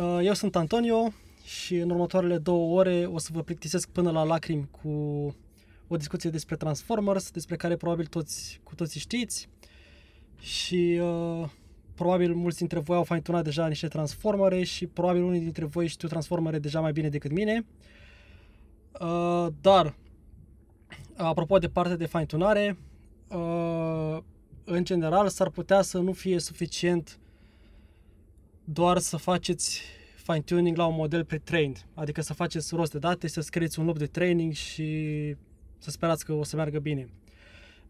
Uh, eu sunt Antonio și în următoarele două ore o să vă plictisesc până la lacrimi cu o discuție despre Transformers, despre care probabil toți, cu toții știți și uh, probabil mulți dintre voi au faintunat deja niște transformere și probabil unii dintre voi știu transformere deja mai bine decât mine. Uh, dar, apropo de partea de faintunare, în general s-ar putea să nu fie suficient doar să faceți fine-tuning la un model pre-trained, adică să faceți rost de date, să scrieți un loop de training și să sperați că o să meargă bine.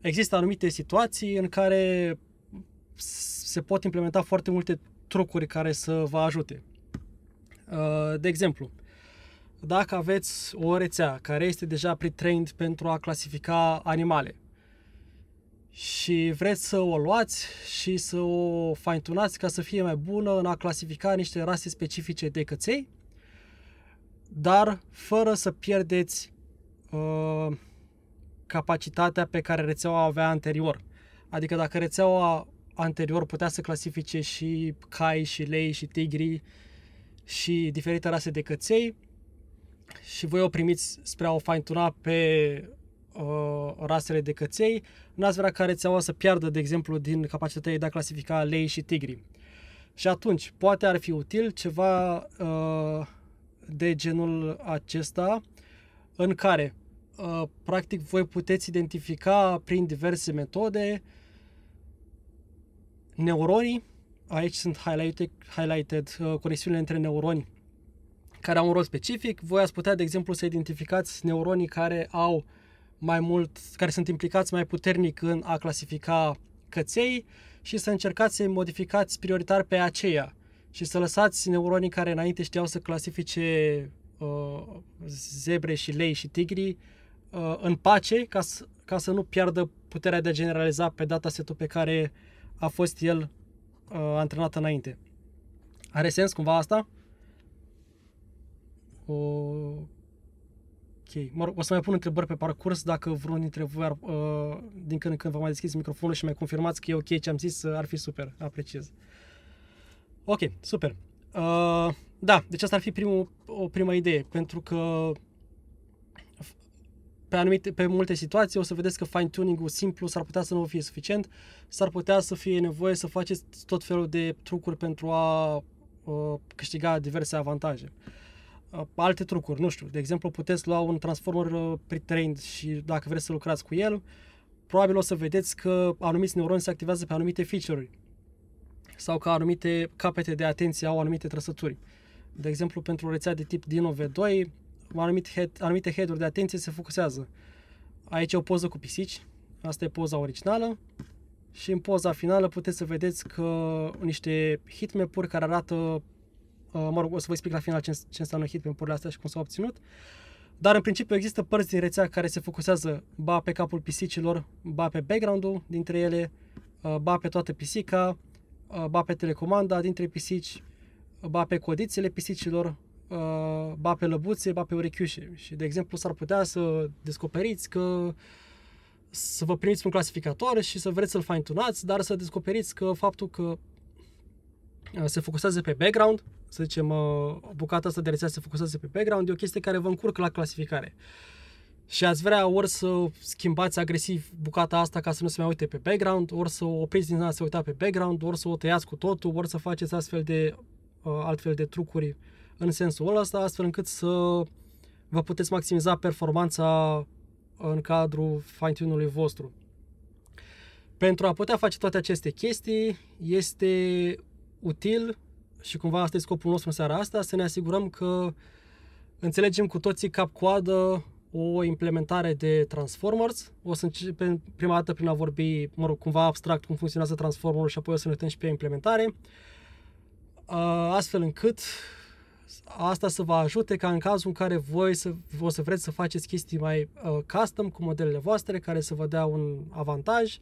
Există anumite situații în care se pot implementa foarte multe trucuri care să vă ajute. Uh, de exemplu, dacă aveți o rețea care este deja pre-trained pentru a clasifica animale, și vreți să o luați și să o faintunați ca să fie mai bună în a clasifica niște rase specifice de căței, dar fără să pierdeți uh, capacitatea pe care rețeaua avea anterior. Adică dacă rețeaua anterior putea să clasifice și cai, și lei, și tigri, și diferite rase de căței, și voi o primiți spre a o faintuna pe uh, rasele de căței, nazvera care ca au să piardă, de exemplu, din capacitatea ei de a clasifica lei și tigri. Și atunci, poate ar fi util ceva uh, de genul acesta, în care, uh, practic, voi puteți identifica prin diverse metode neuronii, aici sunt highlighted, highlighted uh, conexiunile între neuroni care au un rol specific. Voi ați putea, de exemplu, să identificați neuronii care au mai mult, care sunt implicați mai puternic în a clasifica căței și să încercați să-i modificați prioritar pe aceea și să lăsați neuronii care înainte știau să clasifice uh, zebre și lei și tigri uh, în pace ca să, ca să nu piardă puterea de a generaliza pe datasetul pe care a fost el uh, antrenat înainte. Are sens cumva asta? Uh, Ok. Mă rog, o să mai pun întrebări pe parcurs dacă vreunul dintre voi ar, uh, din când în când vă mai deschis microfonul și mai confirmați că e ok ce am zis, uh, ar fi super, apreciez. Ok, super. Uh, da, deci asta ar fi primul, o prima idee, pentru că pe, anumite, pe multe situații o să vedeți că fine-tuning-ul simplu s-ar putea să nu fie suficient, s-ar putea să fie nevoie să faceți tot felul de trucuri pentru a uh, câștiga diverse avantaje. Uh, Uh, alte trucuri, nu știu, de exemplu puteți lua un transformer uh, pre-trained și dacă vreți să lucrați cu el, probabil o să vedeți că anumiți neuroni se activează pe anumite feature sau că anumite capete de atenție au anumite trăsături. De exemplu, pentru o rețea de tip Dino V2, anumite, head, anumite head-uri de atenție se focusează. Aici e o poză cu pisici, asta e poza originală și în poza finală puteți să vedeți că niște hitmap-uri care arată Uh, mă rog, o să vă explic la final ce, ce înseamnă hit pe urile astea și cum s-au obținut. Dar în principiu există părți din rețea care se focusează ba pe capul pisicilor, ba pe background-ul dintre ele, uh, ba pe toată pisica, uh, ba pe telecomanda dintre pisici, ba pe codițele pisicilor, ba pe lăbuțe, ba pe urechiușe. Și, de exemplu, s-ar putea să descoperiți că să vă primiți un clasificator și să vreți să-l fine dar să descoperiți că faptul că se focusează pe background, să zicem, uh, bucata asta de rețea se focusează pe background, e o chestie care vă încurcă la clasificare. Și ați vrea ori să schimbați agresiv bucata asta ca să nu se mai uite pe background, ori să o opriți din a se uita pe background, ori să o tăiați cu totul, ori să faceți astfel de, uh, altfel de trucuri în sensul ăsta, astfel încât să vă puteți maximiza performanța în cadrul fine-tune-ului vostru. Pentru a putea face toate aceste chestii, este util și cumva asta e scopul nostru în seara asta, să ne asigurăm că înțelegem cu toții cap-coadă o implementare de Transformers. O să începem prima dată prin a vorbi, mă rog, cumva abstract cum funcționează Transformers și apoi o să ne uităm și pe implementare. Uh, astfel încât asta să vă ajute ca în cazul în care voi să, o să vreți să faceți chestii mai uh, custom cu modelele voastre care să vă dea un avantaj, uh,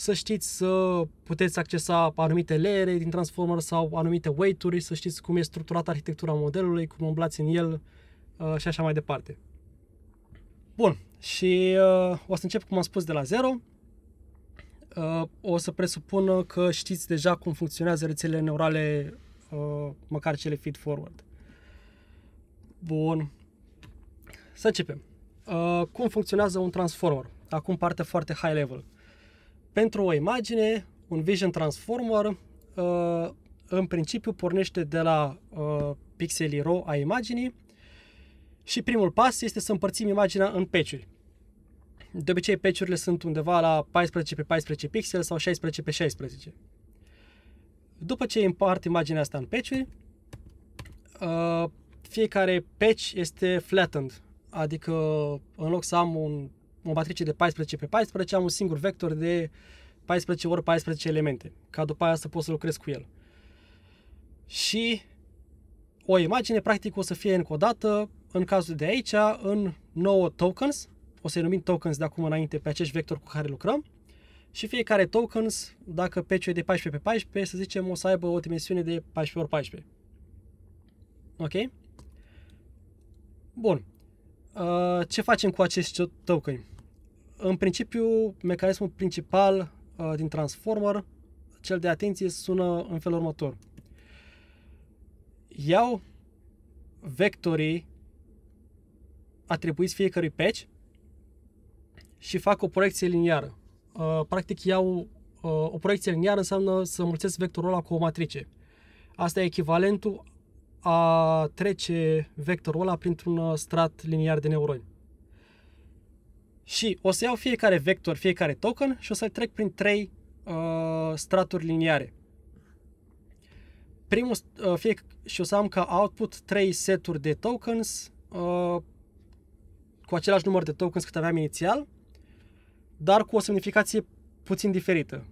să știți să puteți accesa anumite leere din transformer sau anumite weight-uri, să știți cum e structurată arhitectura modelului, cum umblați în el uh, și așa mai departe. Bun, și uh, o să încep, cum am spus, de la zero. Uh, o să presupun că știți deja cum funcționează rețelele neurale, măcar cele feed-forward. Bun, să începem. Cum funcționează un transformer? Acum parte foarte high level. Uh, pentru o imagine, un Vision Transformer uh, în principiu pornește de la uh, pixelii RAW a imaginii și primul pas este să împărțim imaginea în peciuri. De obicei, peciurile sunt undeva la 14 pe 14 pixel sau 16 pe 16. După ce împart imaginea asta în peciuri, uh, fiecare patch este flattened, adică în loc să am un o matrice de 14 pe 14, am un singur vector de 14 ori 14 elemente, ca după aia să pot să lucrez cu el. Și o imagine, practic, o să fie încodată, în cazul de aici, în 9 tokens, o să-i numim tokens de acum înainte pe acești vectori cu care lucrăm, și fiecare tokens, dacă pe ul e de 14 pe 14, să zicem, o să aibă o dimensiune de 14 ori 14. Ok? Bun. Uh, ce facem cu acești token? În principiu, mecanismul principal uh, din Transformer, cel de atenție, sună în felul următor. Iau vectorii atribuiți fiecărui patch și fac o proiecție liniară. Uh, practic iau uh, o proiecție liniară înseamnă să mulțesc vectorul ăla cu o matrice. Asta e echivalentul a trece vectorul ăla printr-un strat liniar de neuroni. Și o să iau fiecare vector, fiecare token și o să-l trec prin trei uh, straturi liniare. Primul, uh, fie, și o să am ca output trei seturi de tokens uh, cu același număr de tokens cât aveam inițial, dar cu o semnificație puțin diferită.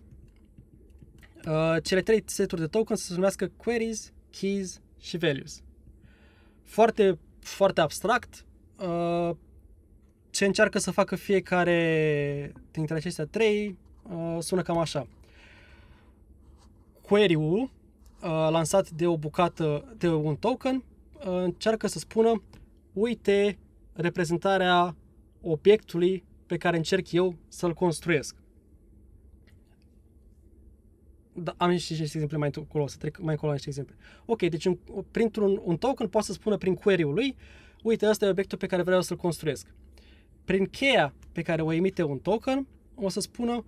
Uh, cele trei seturi de tokens se numească queries, keys și values. Foarte, foarte abstract, uh, ce încearcă să facă fiecare dintre acestea trei uh, sună cam așa. Query-ul, uh, lansat de o bucată, de un token, uh, încearcă să spună, uite reprezentarea obiectului pe care încerc eu să-l construiesc. Da, am și niște exemple mai încolo, să trec mai încolo niște exemple. Ok, deci un, printr-un un token poate să spună prin query-ul lui, uite, ăsta e obiectul pe care vreau să-l construiesc prin cheia pe care o emite un token, o să spună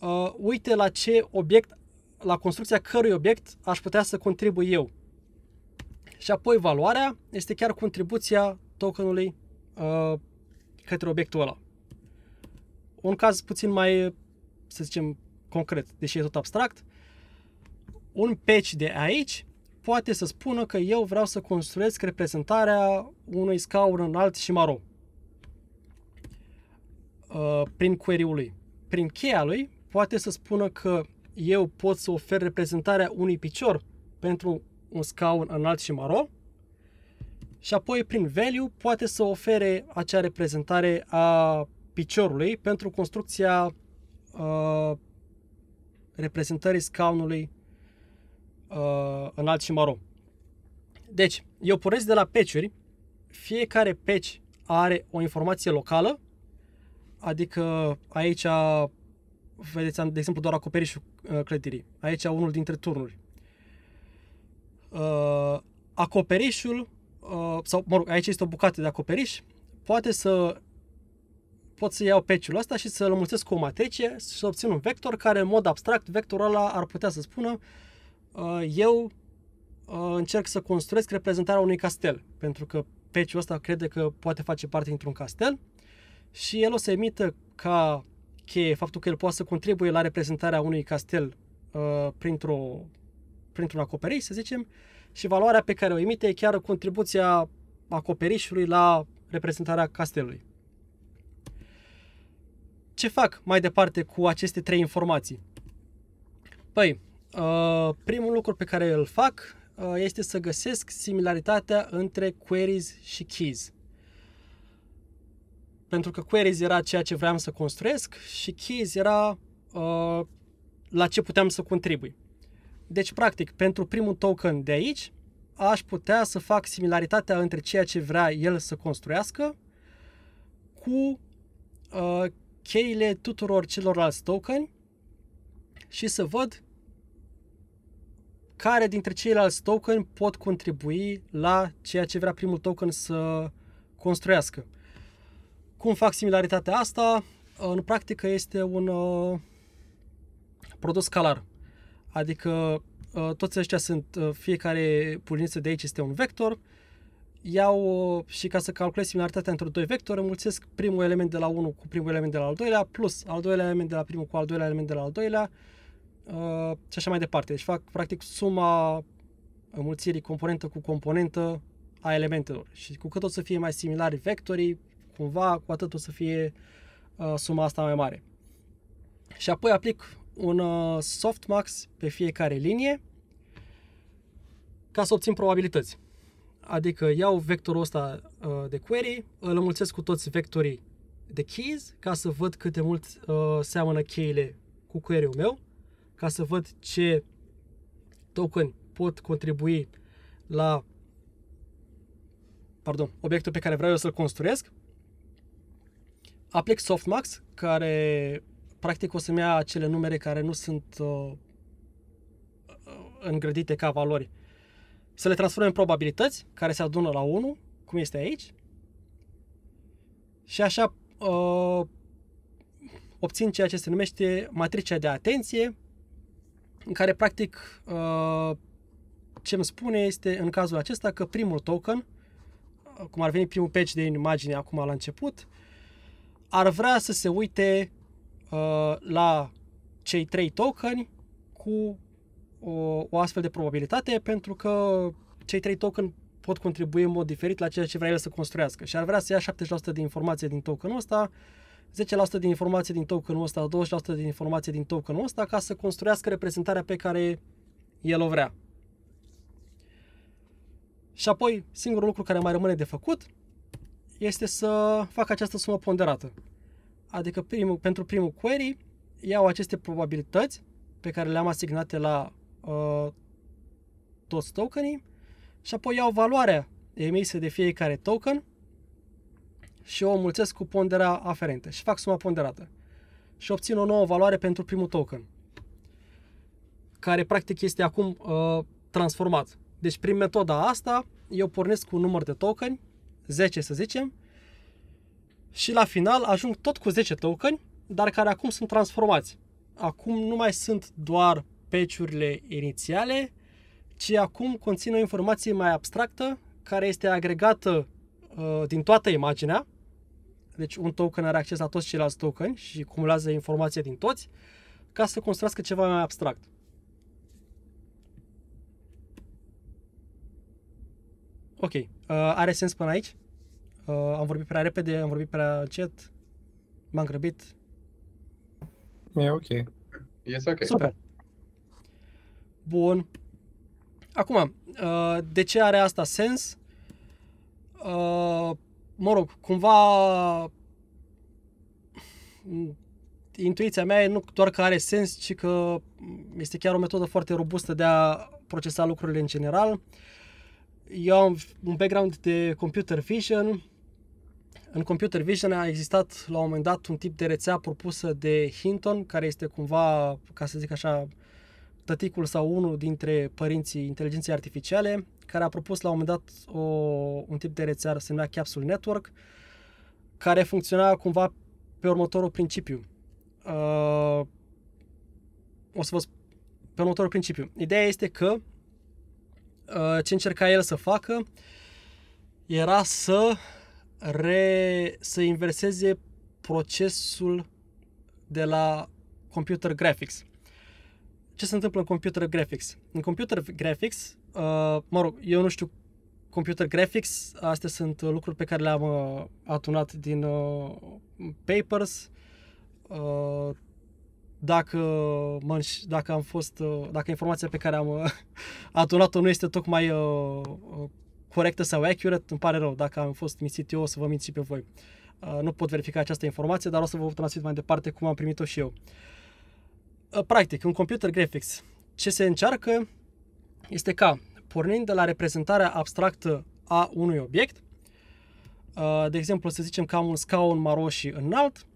uh, uite la ce obiect, la construcția cărui obiect aș putea să contribui eu. Și apoi valoarea este chiar contribuția tokenului uh, către obiectul ăla. Un caz puțin mai, să zicem, concret, deși e tot abstract, un patch de aici poate să spună că eu vreau să construiesc reprezentarea unui scaun înalt și maro uh, prin query-ul lui. Prin cheia lui poate să spună că eu pot să ofer reprezentarea unui picior pentru un scaun înalt și maro și apoi prin value poate să ofere acea reprezentare a piciorului pentru construcția uh, reprezentării scaunului uh, înalt și maro. Deci, eu pornesc de la peciuri, fiecare peci are o informație locală Adică aici vedeți, de exemplu, doar acoperișul uh, clădirii. Aici unul dintre turnuri. Uh, acoperișul, uh, sau mă rog, aici este o bucată de acoperiș, poate să pot să iau peciul ăsta și să-l mulțesc cu o matrice și să obțin un vector care, în mod abstract, vectorul ăla ar putea să spună eu încerc să construiesc reprezentarea unui castel, pentru că peciul ăsta crede că poate face parte dintr-un castel și el o să emită ca cheie faptul că el poate să contribuie la reprezentarea unui castel uh, printr-o, printr-un acoperiș, să zicem, și valoarea pe care o emite e chiar contribuția acoperișului la reprezentarea castelului. Ce fac mai departe cu aceste trei informații? Păi, uh, primul lucru pe care îl fac uh, este să găsesc similaritatea între queries și keys pentru că queries era ceea ce vreau să construiesc și keys era uh, la ce puteam să contribui. Deci, practic, pentru primul token de aici, aș putea să fac similaritatea între ceea ce vrea el să construiască cu uh, cheile tuturor celorlalți token și să văd care dintre ceilalți token pot contribui la ceea ce vrea primul token să construiască. Cum fac similaritatea asta? În practică este un uh, produs scalar. Adică uh, toți aceștia sunt, uh, fiecare puliniță de aici este un vector, iau și ca să calculez similaritatea între doi vectori, înmulțesc primul element de la 1 cu primul element de la al doilea, plus al doilea element de la primul cu al doilea element de la al doilea, și așa mai departe. Deci fac practic suma înmulțirii componentă cu componentă a elementelor. Și cu cât o să fie mai similari vectorii, cumva cu atât o să fie uh, suma asta mai mare. Și apoi aplic un uh, softmax pe fiecare linie ca să obțin probabilități. Adică iau vectorul ăsta uh, de query, îl înmulțesc cu toți vectorii de keys ca să văd cât de mult uh, seamănă cheile cu query-ul meu, ca să văd ce token pot contribui la pardon, obiectul pe care vreau eu să-l construiesc aplic Softmax, care practic o să-mi ia acele numere care nu sunt uh, uh îngrădite ca valori. Să le transformăm în probabilități, care se adună la 1, cum este aici. Și așa uh, obțin ceea ce se numește matricea de atenție, în care practic uh, ce îmi spune este în cazul acesta că primul token, uh, cum ar veni primul patch de imagine acum la început, uh, ar vrea să se uite uh, la cei trei tokeni cu o, uh, o astfel de probabilitate, pentru că cei trei tokeni pot contribui în mod diferit la ceea ce vrea el să construiască. Și ar vrea să ia 70% de informație din tokenul ăsta, 10% din informație din tokenul ăsta, 20% din informație din tokenul ăsta, ca să construiască reprezentarea pe care el o vrea. Și apoi, singurul lucru care mai rămâne de făcut este să fac această sumă ponderată. Adică primul, pentru primul query iau aceste probabilități pe care le-am asignate la uh, toți tokenii și apoi iau valoarea emisă de fiecare token și o mulțesc cu pondera aferentă și fac suma ponderată și obțin o nouă valoare pentru primul token care practic este acum uh, transformat. Deci prin metoda asta eu pornesc cu un număr de tokeni 10 să zicem, și la final ajung tot cu 10 tokeni, dar care acum sunt transformați. Acum nu mai sunt doar peciurile inițiale, ci acum conțin o informație mai abstractă care este agregată uh, din toată imaginea. Deci un token are acces la toți ceilalți token și cumulează informația din toți ca să construiască ceva mai abstract. Ok. Uh, are sens până aici? Uh, am vorbit prea repede, am vorbit prea încet, m-am grăbit. E ok. Este ok. Super. Bun. Acum, uh, de ce are asta sens? Uh, mă rog, cumva intuiția mea e nu doar că are sens, ci că este chiar o metodă foarte robustă de a procesa lucrurile în general. Uh, eu am un background de computer vision. În computer vision a existat la un moment dat un tip de rețea propusă de Hinton, care este cumva, ca să zic așa, tăticul sau unul dintre părinții inteligenței artificiale, care a propus la un moment dat o, un tip de rețea se numea Capsule Network, care funcționa cumva pe următorul principiu. Uh, o să vă spun. pe următorul principiu. Ideea este că Uh, ce încerca el să facă era să, re, să inverseze procesul de la computer graphics. Ce se întâmplă în computer graphics? În computer graphics, uh, mă rog, eu nu știu computer graphics, astea sunt uh, lucruri pe care le-am adunat din papers, dacă, mă, dacă am fost, uh, dacă informația pe care am uh, adunat-o nu este tocmai uh, corectă sau accurate, îmi pare rău. Dacă am fost mințit eu, o să vă minț și pe voi. Nu pot verifica această informație, dar o să vă transmit mai departe cum am primit-o și eu. Practic, un computer graphics. Ce se încearcă este ca, pornind de la reprezentarea abstractă a unui obiect, de exemplu, să zicem că am un scaun maro și înalt,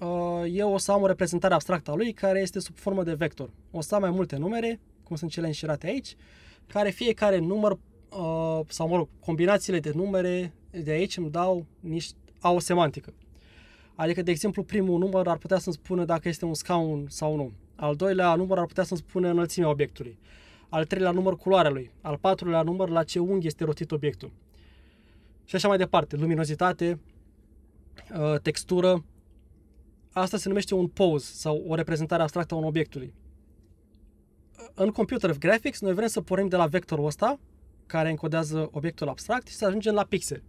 Uh, eu o să am o reprezentare abstractă a lui care este sub formă de vector. O să am mai multe numere, cum sunt cele înșirate aici, care fiecare număr uh, sau, mă rog, combinațiile de numere de aici îmi dau niște, au o semantică. Adică, de exemplu, primul număr ar putea să-mi spună dacă este un scaun sau nu. Al doilea număr ar putea să-mi spună înălțimea obiectului. Al treilea număr culoarea lui. Al patrulea număr la ce unghi este rotit obiectul. Și așa mai departe. Luminozitate, uh, textură Asta se numește un pose sau o reprezentare abstractă a unui obiectului. În computer graphics noi vrem să pornim de la vectorul ăsta, care încodează obiectul abstract și să ajungem la pixel.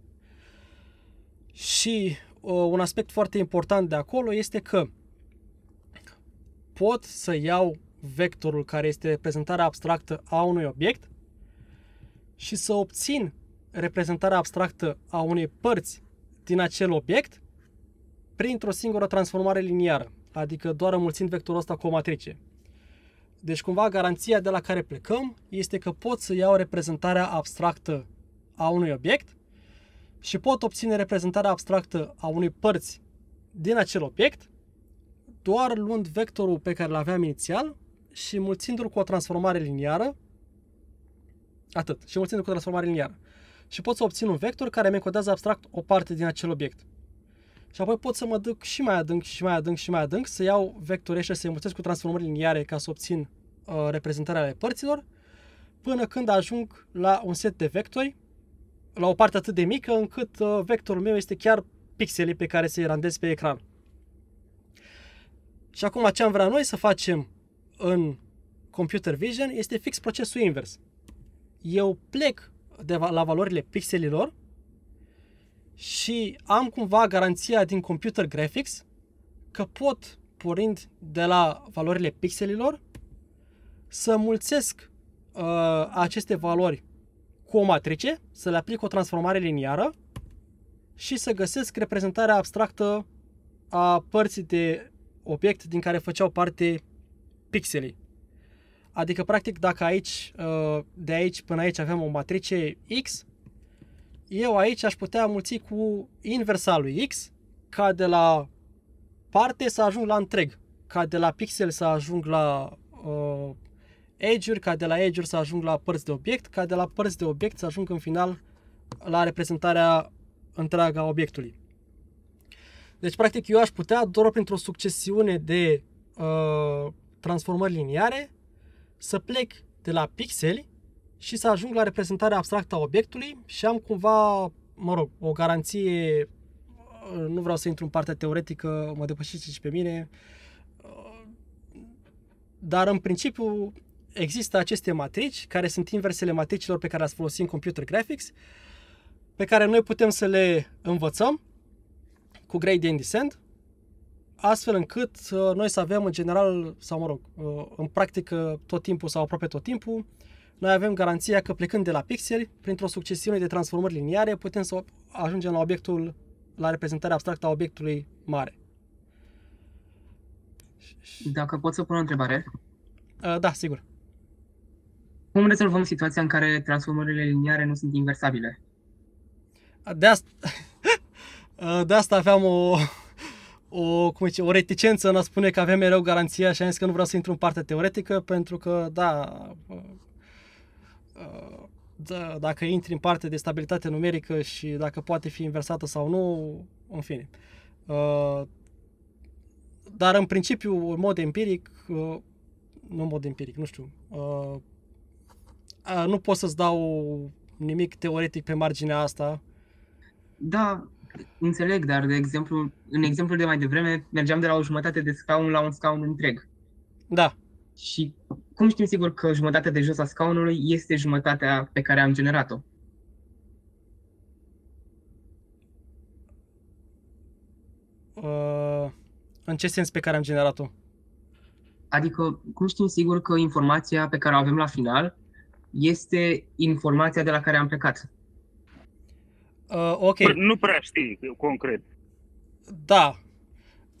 Și uh, un aspect foarte important de acolo este că pot să iau vectorul care este reprezentarea abstractă a unui obiect și să obțin reprezentarea abstractă a unei părți din acel obiect printr-o singură transformare liniară, adică doar înmulțind vectorul ăsta cu o matrice. Deci cumva garanția de la care plecăm este că pot să iau reprezentarea abstractă a unui obiect și pot obține reprezentarea abstractă a unei părți din acel obiect doar luând vectorul pe care îl aveam inițial și mulțindu-l cu o transformare liniară. Atât. Și mulțindu-l cu o transformare liniară. Și pot să obțin un vector care mi încodează abstract o parte din acel obiect. Și apoi pot să mă duc și mai adânc și mai adânc și mai adânc, să iau vectorii și să înmulțesc cu transformări liniare ca să obțin uh, reprezentarea ale părților, până când ajung la un set de vectori, la o parte atât de mică încât uh, vectorul meu este chiar pixelii pe care se randez pe ecran. Și acum ce am vrea noi să facem în computer vision este fix procesul invers. Eu plec de la valorile pixelilor și am cumva garanția din computer graphics că pot, pornind de la valorile pixelilor, să mulțesc uh, aceste valori cu o matrice, să le aplic o transformare liniară și să găsesc reprezentarea abstractă a părții de obiect din care făceau parte pixelii. Adică, practic, dacă aici, uh, de aici până aici avem o matrice X, eu aici aș putea mulți cu inversa lui X, ca de la parte să ajung la întreg, ca de la pixel să ajung la uh, edge-uri, ca de la edge-uri să ajung la părți de obiect, ca de la părți de obiect să ajung în final la reprezentarea întreaga obiectului. Deci, practic, eu aș putea doar printr-o succesiune de uh, transformări liniare să plec de la pixeli și să ajung la reprezentarea abstractă a obiectului și am cumva, mă rog, o garanție, uh, nu vreau să intru în partea teoretică, mă depășiți și pe mine, uh, dar în principiu există aceste matrici care sunt inversele matricilor pe care le-ați folosit în computer graphics, pe care noi putem să le învățăm cu gradient descent, astfel încât uh, noi să avem în general, sau mă rog, în practică tot timpul sau aproape tot timpul, noi avem garanția că plecând de la pixeli, printr-o succesiune de transformări liniare, putem să ajungem la obiectul, la reprezentarea abstractă a obiectului mare. Dacă pot să pun o întrebare? Uh, da, sigur. Cum rezolvăm situația în care transformările liniare nu sunt inversabile? De asta, uh, de asta aveam o, o, cum zice, o reticență în a spune că avem mereu garanția și am zis că nu vreau să intru în partea teoretică pentru că, da, uh, da, dacă intri în partea de stabilitate numerică și dacă poate fi inversată sau nu, în fine. Ă, dar în principiu, în mod empiric, ă, nu în mod empiric, nu știu, nu pot să-ți dau nimic teoretic pe marginea asta. Da, înțeleg, dar, de exemplu, în exemplul de mai devreme, mergeam de la o jumătate de scaun la un scaun întreg. Da. Și cum știm sigur că jumătatea de jos a scaunului este jumătatea pe care am generat-o? Uh, în ce sens pe care am generat-o? Adică, cum știm sigur că informația pe care o avem la final este informația de la care am plecat? Uh, ok. Păi, nu prea știi concret. Da,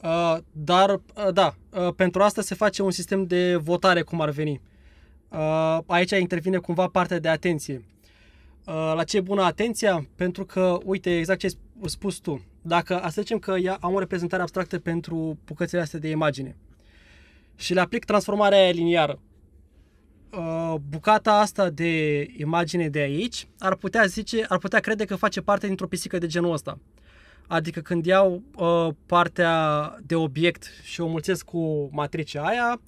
Uh, dar, uh, da, uh, pentru asta se face un sistem de votare, cum ar veni. Uh, aici intervine cumva partea de atenție. Uh, la ce e bună atenția? Pentru că, uite, exact ce ai spus tu, dacă să zicem că ia, am o reprezentare abstractă pentru bucățile astea de imagine și le aplic transformarea aia liniară, uh, bucata asta de imagine de aici ar putea zice, ar putea crede că face parte dintr-o pisică de genul ăsta. Adică când iau uh, partea de obiect și o mulțesc cu matricea aia,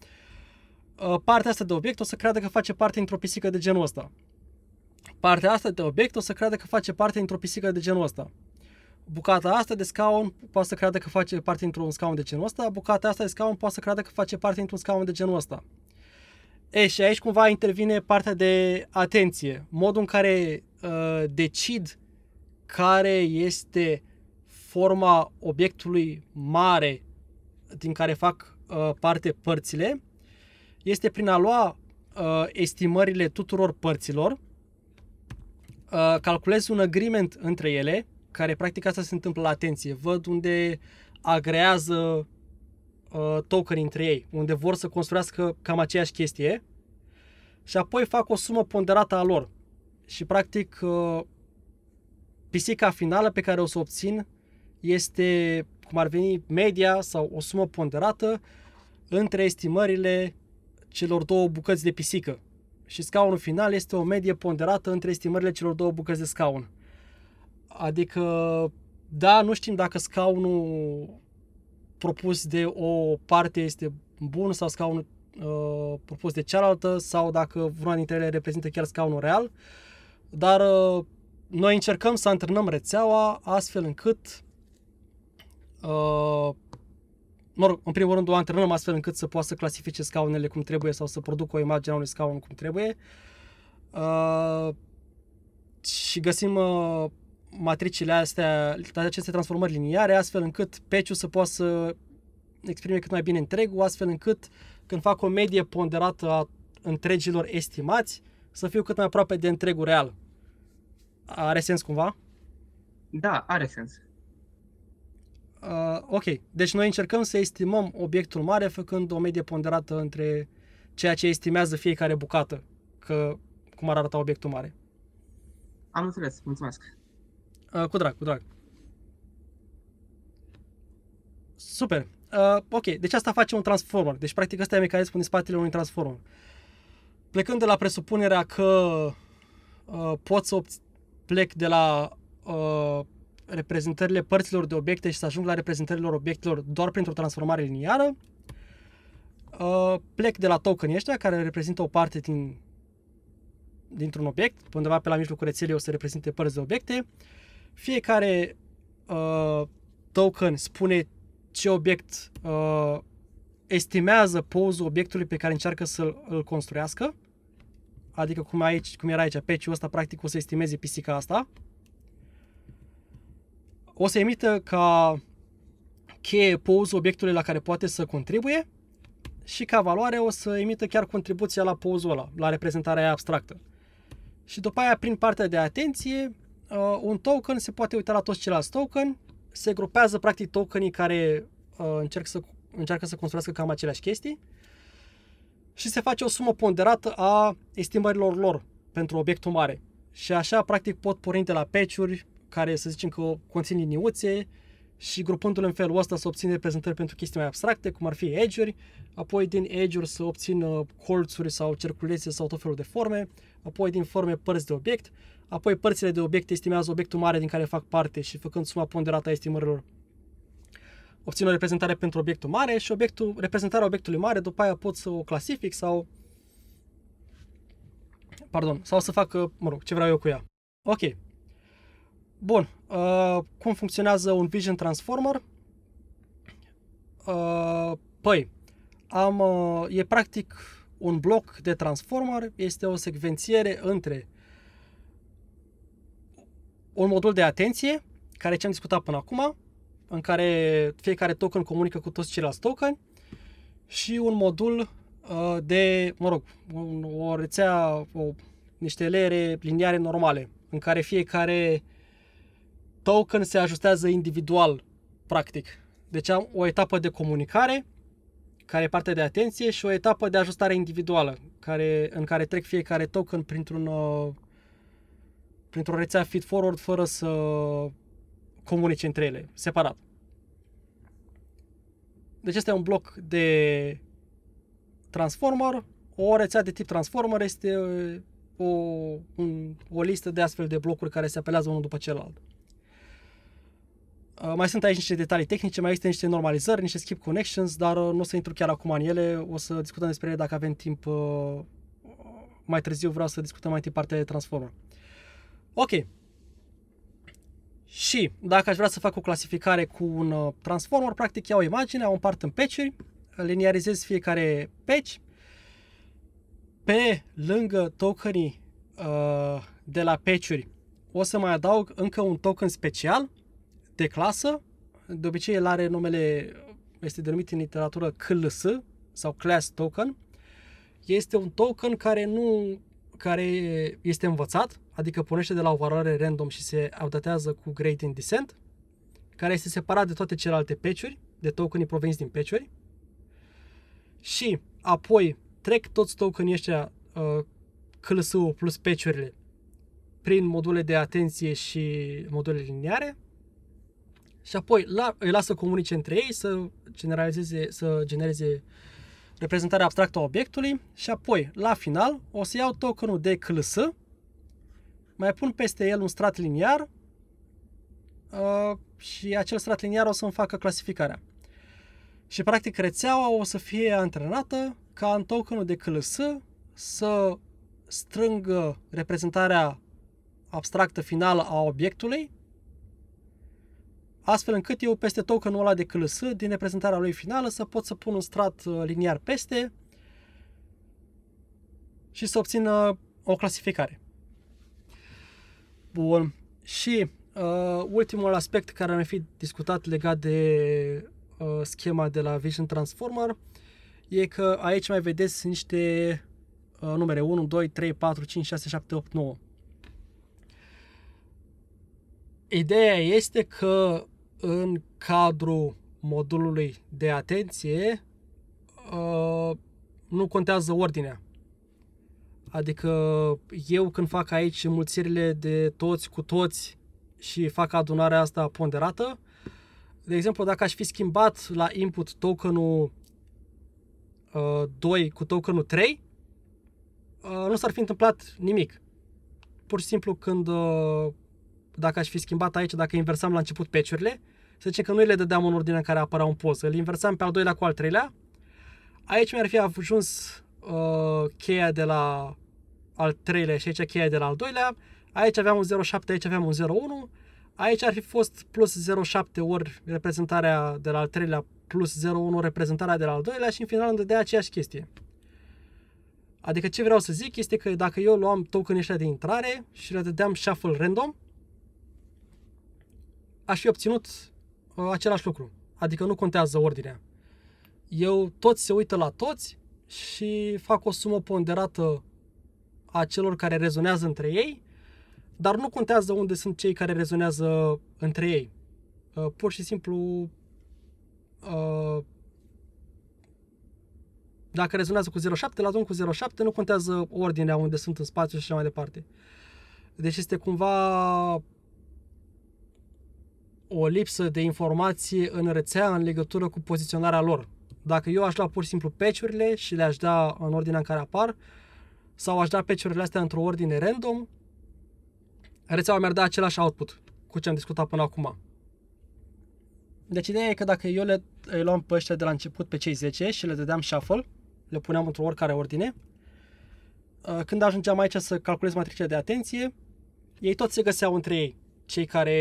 uh, partea asta de obiect o să creadă că face parte într-o pisică de genul ăsta. Partea asta de obiect o să creadă că face parte într-o pisică de genul ăsta. Bucata asta de scaun poate să creadă că face parte într-un scaun de genul ăsta, bucata asta de scaun poate să creadă că face parte într-un scaun de genul ăsta. E, și aici cumva intervine partea de atenție, modul în care uh, decid care este forma obiectului mare din care fac uh, parte părțile este prin a lua uh, estimările tuturor părților, uh, calculez un agreement între ele, care practic asta se întâmplă la atenție, văd unde agrează uh, token între ei, unde vor să construiască cam aceeași chestie și apoi fac o sumă ponderată a lor și practic uh, pisica finală pe care o să o obțin este, cum ar veni, media sau o sumă ponderată între estimările celor două bucăți de pisică. Și scaunul final este o medie ponderată între estimările celor două bucăți de scaun. Adică, da, nu știm dacă scaunul propus de o parte este bun sau scaunul uh, propus de cealaltă sau dacă vreuna dintre ele reprezintă chiar scaunul real, dar uh, noi încercăm să antrenăm rețeaua astfel încât uh, mă rog, în primul rând o antrenăm astfel încât să poată să clasifice scaunele cum trebuie sau să producă o imagine a unui scaun cum trebuie. Uh, și găsim uh, matricile astea, toate aceste transformări liniare, astfel încât peciul să poată să exprime cât mai bine întregul, astfel încât când fac o medie ponderată a întregilor estimați, să fiu cât mai aproape de întregul real. Are sens cumva? Da, are sens. Uh, ok, deci noi încercăm să estimăm obiectul mare făcând o medie ponderată între ceea ce estimează fiecare bucată, că cum ar arăta obiectul mare. Am înțeles, mulțumesc. Uh, cu drag, cu drag. Super. Uh, ok, deci asta face un transformer. Deci, practic, ăsta e mecanismul din spatele unui transformer. Plecând de la presupunerea că uh, pot să plec de la uh, reprezentările părților de obiecte și să ajung la reprezentărilor obiectelor doar printr-o transformare liniară. Uh, plec de la tokenii ăștia care reprezintă o parte din, dintr-un obiect, undeva pe la mijlocul rețelei o să reprezinte părți de obiecte. Fiecare uh, token spune ce obiect uh, estimează pozul obiectului pe care încearcă să-l construiască. Adică cum, aici, cum era aici, peciul ăsta practic o să estimeze pisica asta. O să emită ca cheie pose obiectului la care poate să contribuie și ca valoare o să emită chiar contribuția la pose ăla, la reprezentarea abstractă. Și după aia, prin partea de atenție, uh, un token se poate uita la toți ceilalți token, se grupează practic tokenii care uh, încerc să, încearcă să construiască cam aceleași chestii și se face o sumă ponderată a estimărilor lor pentru obiectul mare. Și așa, practic, pot porni de la patch care să zicem că conțin liniuțe și grupându-le în felul ăsta să obțin reprezentări pentru chestii mai abstracte, cum ar fi edge-uri, apoi din edge-uri să obțin colțuri sau cerculețe sau tot felul de forme, apoi din forme părți de obiect, apoi părțile de obiect estimează obiectul mare din care fac parte și făcând suma ponderată a estimărilor obțin o reprezentare pentru obiectul mare și obiectul, reprezentarea obiectului mare după aia pot să o clasific sau pardon, sau să fac, mă rog, ce vreau eu cu ea. Ok, Bun, uh, cum funcționează un Vision Transformer? Uh, păi, am, uh, e practic un bloc de transformer, este o secvențiere între un modul de atenție, care ce am discutat până acum, în care fiecare token comunică cu toți ceilalți tokeni, și un modul uh, de, mă rog, un, o rețea, o, niște leere liniare normale, în care fiecare uh, token se ajustează individual, practic. Deci am o etapă de comunicare, care e partea de atenție, și o etapă de ajustare individuală, care, în care trec fiecare token printr-un, uh, printr-o rețea feed-forward fără să comunice între ele, separat. Deci este un bloc de transformer, o rețea de tip transformer este uh, o, un, o listă de astfel de blocuri care se apelează unul după celălalt. Uh, mai sunt aici niște detalii tehnice, mai există niște normalizări, niște skip connections, dar uh, nu o să intru chiar acum în ele, o să discutăm despre ele dacă avem timp uh, mai târziu, vreau să discutăm mai întâi partea de transformer. Ok. Și dacă aș vrea să fac o clasificare cu un transformer, practic iau imaginea, o împart în patch-uri, liniarizez fiecare patch, pe lângă tokenii uh, de la patch o să mai adaug încă un token special, de clasă, de obicei el are numele, este denumit în literatură CLS sau Class Token. Este un token care nu care este învățat, adică pornește de la o valoare random și se updatează cu gradient descent, care este separat de toate celelalte peciuri, de tokenii proveniți din peciuri. Și apoi trec toți tokenii ăștia uh, ul plus peciurile prin module de atenție și module liniare, și apoi la, îi lasă să comunice între ei, să, generalizeze, să genereze reprezentarea abstractă a obiectului și apoi, la final, o să iau tokenul de CLS, mai pun peste el un strat liniar uh, și acel strat liniar o să-mi facă clasificarea. Și, practic, rețeaua o să fie antrenată ca în tokenul de CLS să strângă reprezentarea abstractă finală a obiectului astfel încât eu peste tokenul ăla de CLS din reprezentarea lui finală să pot să pun un strat uh, liniar peste și să obțin o clasificare. Bun. Și uh, ultimul aspect care ar fi discutat legat de uh, schema de la Vision Transformer e că aici mai vedeți niște uh, numere 1, 2, 3, 4, 5, 6, 7, 8, 9 ideea este că în cadrul modulului de atenție uh, nu contează ordinea. Adică eu când fac aici mulțirile de toți cu toți și fac adunarea asta ponderată, de exemplu, dacă aș fi schimbat la input tokenul 2 uh, cu tokenul 3, uh, nu s-ar fi întâmplat nimic. Pur și simplu când, dacă aș fi schimbat aici, dacă inversam la început peciurile, să zice că noi le dădeam în ordinea în care apăra un post, îl inversam pe al doilea cu al treilea. Aici mi-ar fi ajuns uh, cheia de la al treilea și aici cheia de la al doilea. Aici aveam un 0,7, aici aveam un 0,1. Aici ar fi fost plus 0,7 ori reprezentarea de la al treilea plus 0,1 reprezentarea de la al doilea și în final îmi dădea aceeași chestie. Adică ce vreau să zic este că dacă eu luam token ăștia de intrare și le dădeam shuffle random, aș fi obținut același lucru. Adică nu contează ordinea. Eu, toți se uită la toți și fac o sumă ponderată a celor care rezonează între ei, dar nu contează unde sunt cei care rezonează între ei. Uh, pur și simplu, uh, dacă rezonează cu 07, la domn cu 07, nu contează ordinea unde sunt în spațiu și așa mai departe. Deci este cumva o lipsă de informație în rețea în legătură cu poziționarea lor. Dacă eu aș lua pur și simplu peciurile și le-aș da în ordinea în care apar, sau aș da peciurile astea într-o ordine random, rețeaua mi-ar da același output cu ce am discutat până acum. Deci ideea e că dacă eu le îi luam pe ăștia de la început pe cei 10 și le dădeam shuffle, le puneam într-o oricare ordine, ă, când ajungeam aici să calculez matricea de atenție, ei toți se găseau între ei, cei care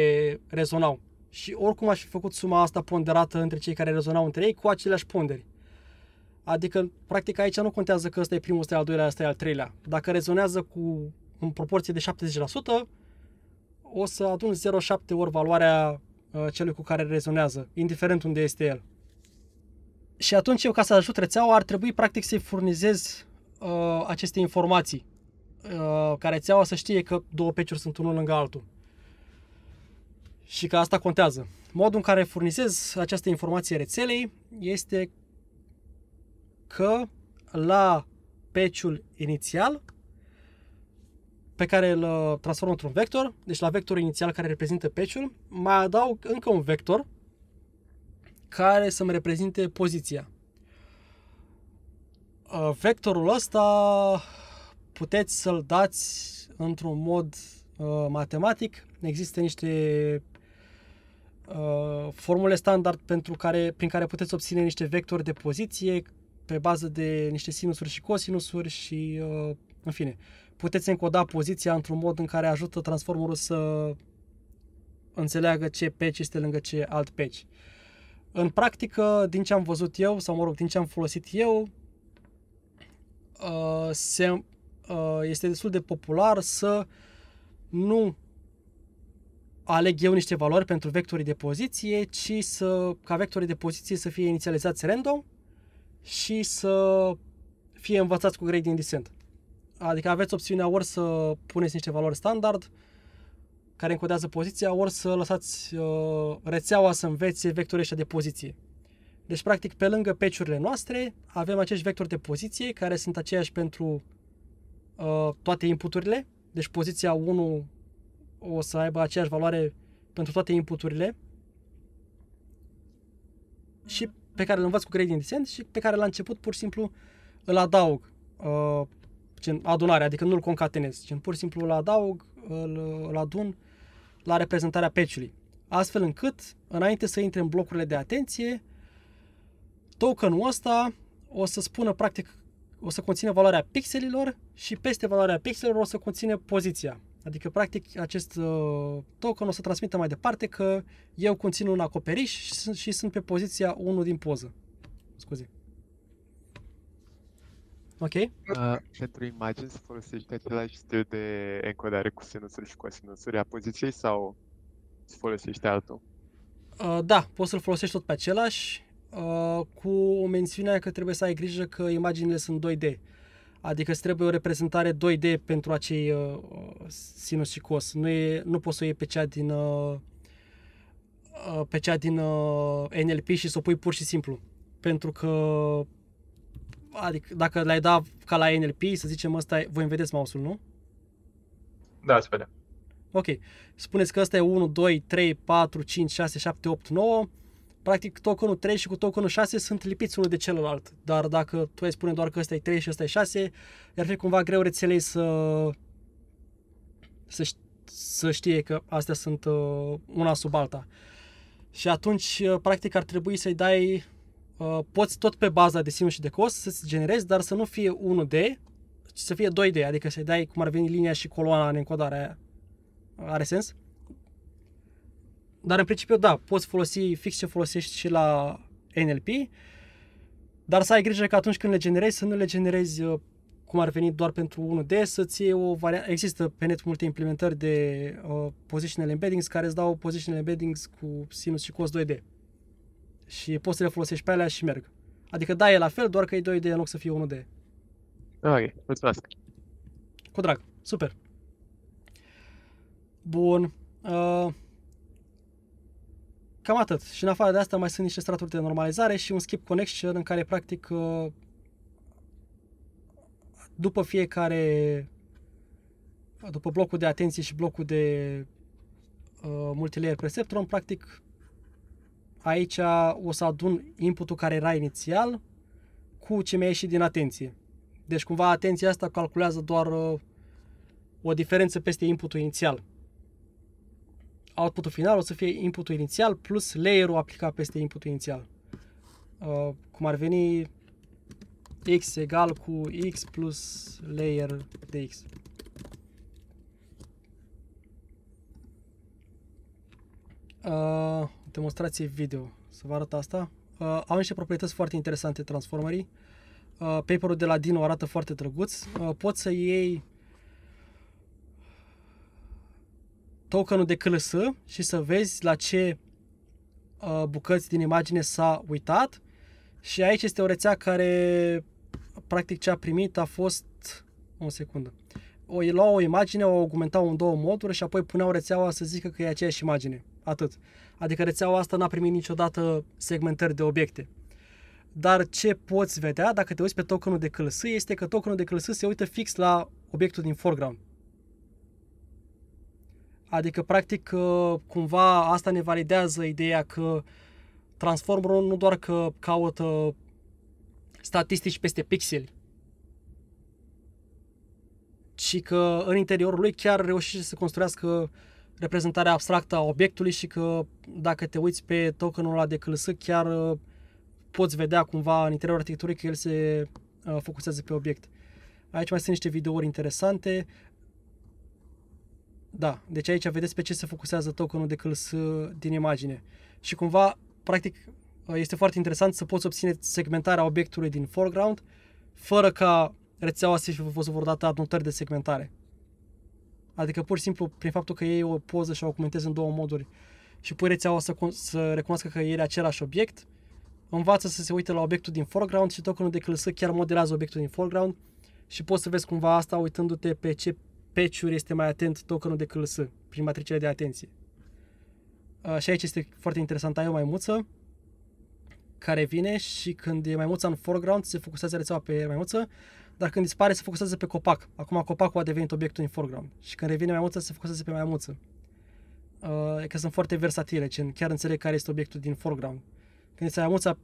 rezonau și oricum aș fi făcut suma asta ponderată între cei care rezonau între ei cu aceleași ponderi. Adică, practic, aici nu contează că ăsta e primul, ăsta e al doilea, ăsta e al treilea. Dacă rezonează cu în proporție de 70%, o să adun 0,7 ori valoarea uh, celui cu care rezonează, indiferent unde este el. Și atunci eu, ca să ajut rețeaua, ar trebui practic să-i furnizez uh, aceste informații, uh, care rețeaua să știe că două peciuri sunt unul lângă altul și că asta contează. Modul în care furnizez această informație rețelei este că la peciul inițial pe care îl uh, transform într-un vector, deci la vectorul inițial care reprezintă peciul, mai adaug încă un vector care să-mi reprezinte poziția. Uh, vectorul ăsta puteți să-l dați într-un mod uh, matematic. Există niște Uh, formule standard pentru care, prin care puteți obține niște vectori de poziție pe bază de niște sinusuri și cosinusuri și, uh, în fine, puteți încoda poziția într-un mod în care ajută transformerul să înțeleagă ce patch este lângă ce alt patch. În practică, din ce am văzut eu, sau mă rog, din ce am folosit eu, uh, se, uh, este destul de popular să nu aleg eu niște valori pentru vectorii de poziție, ci să, ca vectorii de poziție să fie inițializați random și să fie învățați cu gradient descent. Adică aveți opțiunea ori să puneți niște valori standard care încodează poziția, ori să lăsați uh, rețeaua să învețe vectorii ăștia de poziție. Deci, practic, pe lângă peciurile noastre, avem acești vectori de poziție care sunt aceiași pentru uh, toate inputurile. Deci poziția 1 o să aibă aceeași valoare pentru toate inputurile și pe care îl învăț cu gradient descent și pe care la început pur și simplu îl adaug uh, adunarea, adică nu îl concatenez, gen pur și simplu îl adaug, îl, îl adun la reprezentarea peciului. Astfel încât, înainte să intre în blocurile de atenție, tokenul ăsta o să spună practic o să conțină valoarea pixelilor și peste valoarea pixelilor o să conține poziția. Adică, practic, acest uh, token o să transmită mai departe că eu conțin un acoperiș și sunt, și sunt pe poziția 1 din poză. Scuze. Ok? Uh, pentru imagini se folosește același stil de encodare cu sinusuri și cosinusuri a poziției sau se folosește altul? Uh, da, poți să-l folosești tot pe același, uh, cu mențiunea că trebuie să ai grijă că imaginile sunt 2D. Uh, Adică îți trebuie o reprezentare 2D pentru acei uh, sinus și cos. Nu, e, nu poți să o iei pe cea din, uh, uh pe cea din uh, NLP și să o pui pur și simplu. Pentru că adică dacă le-ai da ca la NLP, să zicem ăsta e, voi îmi vedeți mouse-ul, nu? Da, se vede. Ok. Spuneți că ăsta e 1, 2, 3, 4, 5, 6, 7, 8, 9 practic tokenul 3 și cu tokenul 6 sunt lipiți unul de celălalt, dar dacă tu ai spune doar că ăsta e 3 și ăsta e 6, ar fi cumva greu rețelei să, să, să știe că astea sunt uh, una sub alta. Și atunci, uh, practic, ar trebui să-i dai, uh, poți tot pe baza de sinus și de cost să-ți generezi, dar să nu fie 1D, ci să fie 2D, adică să-i dai cum ar veni linia și coloana în încodarea aia. Are sens? Dar în principiu, da, poți folosi fix ce folosești și la NLP, dar să ai grijă că atunci când le generezi, să nu le generezi uh, cum ar veni doar pentru 1D, să-ți iei o variantă. Există pe net multe implementări de uh, positional embeddings care îți dau positional embeddings cu sinus și cos 2D. Și poți să le folosești pe alea și merg. Adică da, e la fel, doar că e 2D în loc să fie 1D. Ok, mulțumesc. Cu drag, super. Bun. Uh, Cam atât. Și în afară de asta mai sunt niște straturi de normalizare și un skip connection în care practic uh, după fiecare după blocul de atenție și blocul de uh, multilayer perceptron, practic aici o să adun inputul care era inițial cu ce mi-a ieșit din atenție. Deci cumva atenția asta calculează doar uh, o diferență peste inputul inițial outputul final o să fie inputul inițial plus layer-ul aplicat peste inputul inițial. Uh, cum ar veni x egal cu x plus layer de x. Uh, demonstrație video. Să vă arăt asta. Uh, au niște proprietăți foarte interesante transformării. Uh, paperul de la Dino arată foarte drăguț. Uh, poți să iei tokenul de CLS și să vezi la ce uh, bucăți din imagine s-a uitat. Și aici este o rețea care, practic, ce a primit a fost... O secundă. O, lua o imagine, o augmentau în două moduri și apoi puneau rețeaua să zică că e aceeași imagine. Atât. Adică rețeaua asta n-a primit niciodată segmentări de obiecte. Dar ce poți vedea dacă te uiți pe tokenul de CLS este că tokenul de CLS se uită fix la obiectul din foreground. Adică, practic, cumva asta ne validează ideea că Transformerul nu doar că caută statistici peste pixeli, ci că în interiorul lui chiar reușește să construiască reprezentarea abstractă a obiectului și că dacă te uiți pe tokenul ăla de CLS, chiar uh, poți vedea cumva în interiorul arhitecturii că el se uh, focusează pe obiect. Aici mai sunt niște videouri interesante. Da, deci aici vedeți pe ce se focusează tokenul de câls uh, din imagine. Și cumva, practic, uh, este foarte interesant să poți obține segmentarea obiectului din foreground fără ca rețeaua să fi fost vreodată adnotări de segmentare. Adică pur și simplu, prin faptul că iei o poză și o documentezi în două moduri și pui rețeaua să, să recunoască că e același obiect, învață să se uite la obiectul din foreground și tokenul de clăsă chiar modelează obiectul din foreground și poți să vezi cumva asta uitându-te pe ce peciuri este mai atent tokenul decât îl să, prin matricele de atenție. și aici este foarte interesant, ai o maimuță care vine și când e maimuța în foreground se focusează rețeaua pe maimuță, dar când dispare se focusează pe copac. Acum copacul a devenit obiectul în foreground și când revine maimuța se focusează pe maimuță. E că sunt foarte versatile, chiar înțeleg care este obiectul din foreground. Când este maimuța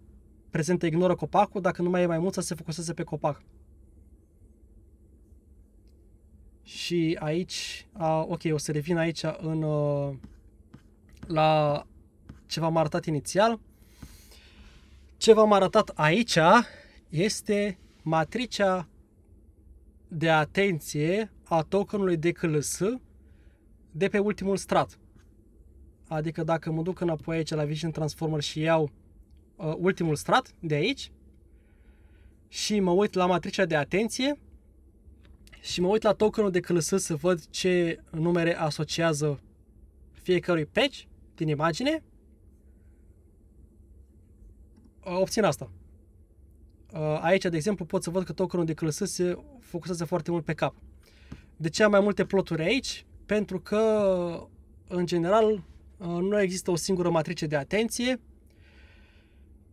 prezentă ignoră copacul, dacă nu mai e maimuța se focusează pe copac. Și aici, a, ok, o să revin aici în, uh, la ce v-am arătat inițial. Ce v-am arătat aici este matricea de atenție a tokenului de CLS de pe ultimul strat. Adică dacă mă duc înapoi aici la Vision Transformer și iau uh, ultimul strat de aici și mă uit la matricea de atenție, și mă uit la tokenul de CLS să văd ce numere asociază fiecărui patch din imagine, obțin asta. Aici, de exemplu, pot să văd că tokenul de CLS se focusează foarte mult pe cap. De ce am mai multe ploturi aici? Pentru că, în general, nu există o singură matrice de atenție,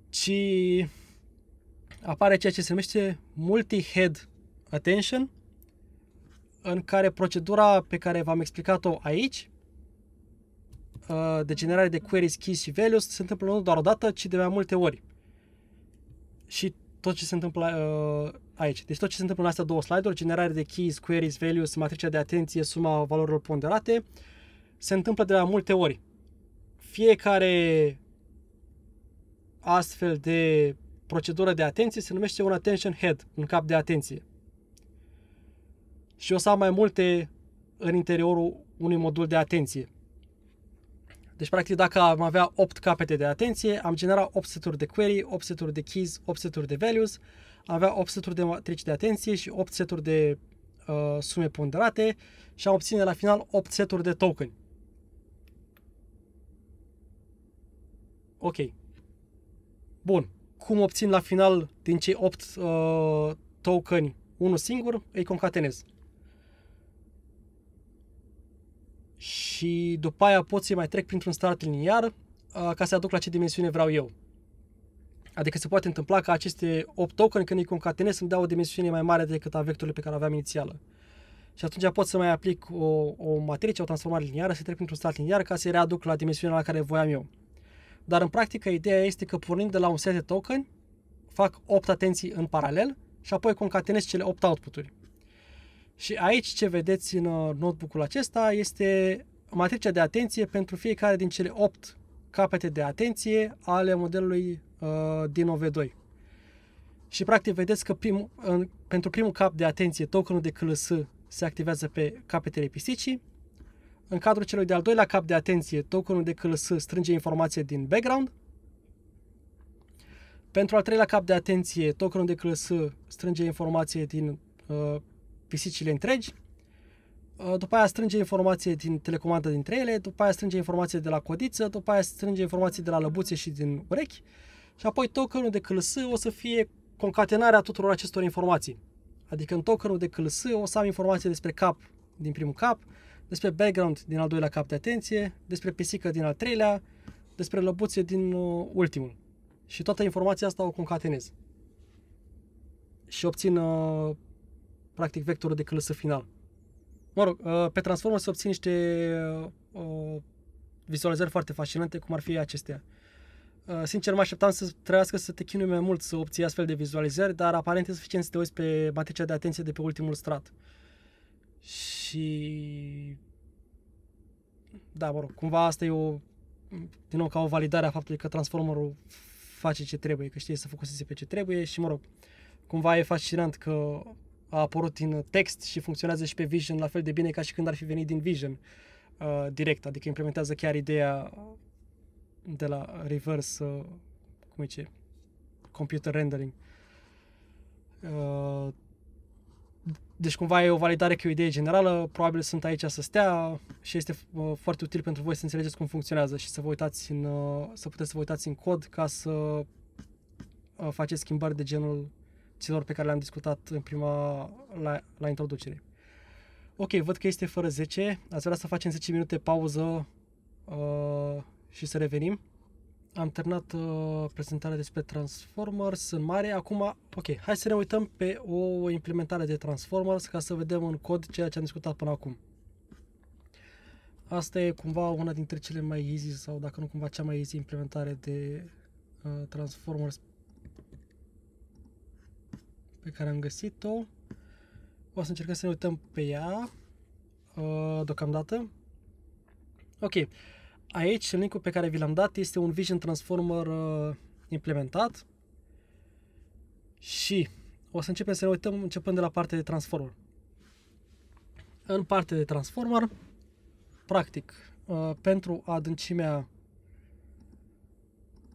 ci apare ceea ce se numește multi-head attention, în care procedura pe care v-am explicat-o aici, uh, de generare de queries, keys și values, se întâmplă nu doar o dată, ci de mai multe ori. Și tot ce se întâmplă uh, aici. Deci tot ce se întâmplă în astea două slide-uri, generare de keys, queries, values, matricea de atenție, suma valorilor ponderate, se întâmplă de mai multe ori. Fiecare astfel de procedură de atenție se numește un attention head, un cap de atenție și o să am mai multe în interiorul unui modul de atenție. Deci, practic, dacă am avea 8 capete de atenție, am generat 8 seturi de query, 8 seturi de keys, 8 seturi de values, am avea 8 seturi de matrici de atenție și 8 seturi de uh, sume ponderate și am obține la final 8 seturi de token. Ok. Bun. Cum obțin la final din cei 8 uh, tokeni unul singur? Îi concatenez. și după aia pot să mai trec printr-un strat liniar uh, ca să aduc la ce dimensiune vreau eu. Adică se poate întâmpla ca aceste 8 token, când îi concatenez, să-mi dea o dimensiune mai mare decât a vectorului pe care aveam inițială. Și atunci pot să mai aplic o, o matrice, o transformare liniară, să trec printr-un start liniar ca să-i readuc la dimensiunea la care voiam eu. Dar în practică ideea este că pornind de la un set de token, fac 8 atenții în paralel și apoi concatenez cele 8 output-uri. Și aici ce vedeți în uh, notebook-ul acesta este matricea de atenție pentru fiecare din cele 8 capete de atenție ale modelului uh, din OV2. Și practic vedeți că prim, în, pentru primul cap de atenție tokenul de CLS se activează pe capetele pisicii. În cadrul celui de-al doilea cap de atenție, tokenul de CLS strânge informație din background. Pentru al treilea cap de atenție, tokenul de CLS strânge informație din uh, pisicile întregi, uh, după aia strânge informație din telecomandă dintre ele, după aia strânge informație de la codiță, după aia strânge informații de la lăbuțe și din urechi și apoi tokenul de CLS o să fie concatenarea tuturor acestor informații. Adică în tokenul de CLS o să am informații despre cap din primul cap, despre background din al doilea cap de atenție, despre pisică din al treilea, despre lăbuțe din uh, ultimul. Și toată informația asta o concatenez. Și obțin uh, practic, vectorul de călăsă final. Mă rog, uh, pe Transformer se obțin niște uh, uh, vizualizări foarte fascinante, cum ar fi acestea. Sincer, mă așteptam să trăiască să te chinui mai mult să obții astfel de vizualizări, dar aparent e suficient să te uiți pe matricea de atenție de pe ultimul strat. Și... Da, mă rog, cumva asta e o... Din nou, ca o validare a faptului că Transformerul face ce trebuie, că știe să focuseze pe ce trebuie și, mă rog, cumva e fascinant că a apărut din text și funcționează și pe Vision la fel de bine ca și când ar fi venit din Vision uh, direct, adică implementează chiar ideea de la reverse, uh, cum e ce, computer rendering. Uh, deci cumva e o validare că e o idee generală, probabil sunt aici să stea și este uh, foarte util pentru voi să înțelegeți cum funcționează și să vă uitați în, uh, să puteți să vă uitați în cod ca să uh, faceți schimbări de genul celor pe care le-am discutat în prima, la, la introducere. Ok, văd că este fără 10, ați vrea să facem 10 minute pauză uh, și să revenim. Am terminat uh, prezentarea despre Transformers în mare. Acum, ok, hai să ne uităm pe o implementare de Transformers ca să vedem în cod ceea ce am discutat până acum. Asta e cumva una dintre cele mai easy sau dacă nu cumva cea mai easy implementare de uh, Transformers pe care am găsit-o. O să încercăm să ne uităm pe ea uh, deocamdată. Ok, aici linkul pe care vi l-am dat este un Vision Transformer uh, implementat și o să începem să ne uităm începând de la partea de Transformer. În partea de Transformer, practic, uh, pentru adâncimea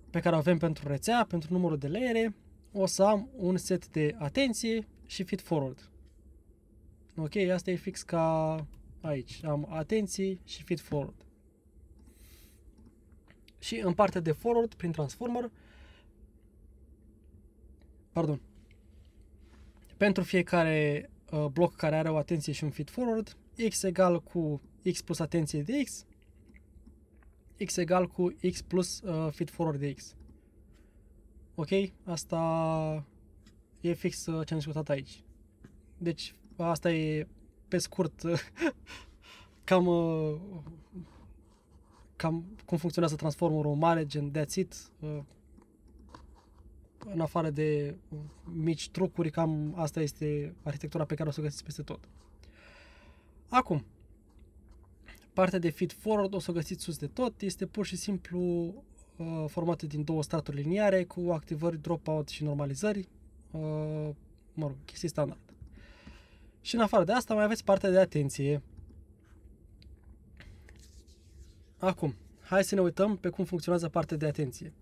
pe care o avem pentru rețea, pentru numărul de leere, o să am un set de atenție și fit forward. Ok, asta e fix ca aici. Am atenții și fit forward. Și în partea de forward, prin transformer, pardon, pentru fiecare uh, bloc care are o atenție și un fit forward, x egal cu x plus atenție de x, x egal cu x plus uh, fit forward de x. Ok, asta e fix uh, ce am discutat aici. Deci, asta e, pe scurt, cam, uh, cam cum funcționează transformerul mare, gen that's it. Uh, în afară de mici trucuri, cam asta este arhitectura pe care o să o găsiți peste tot. Acum, partea de feed forward o să o găsiți sus de tot, este pur și simplu Uh, formate din două straturi liniare cu activări, dropout și normalizări, uh, mă rog, chestii standard. Și în afară de asta mai aveți partea de atenție. Acum, hai să ne uităm pe cum funcționează partea de atenție.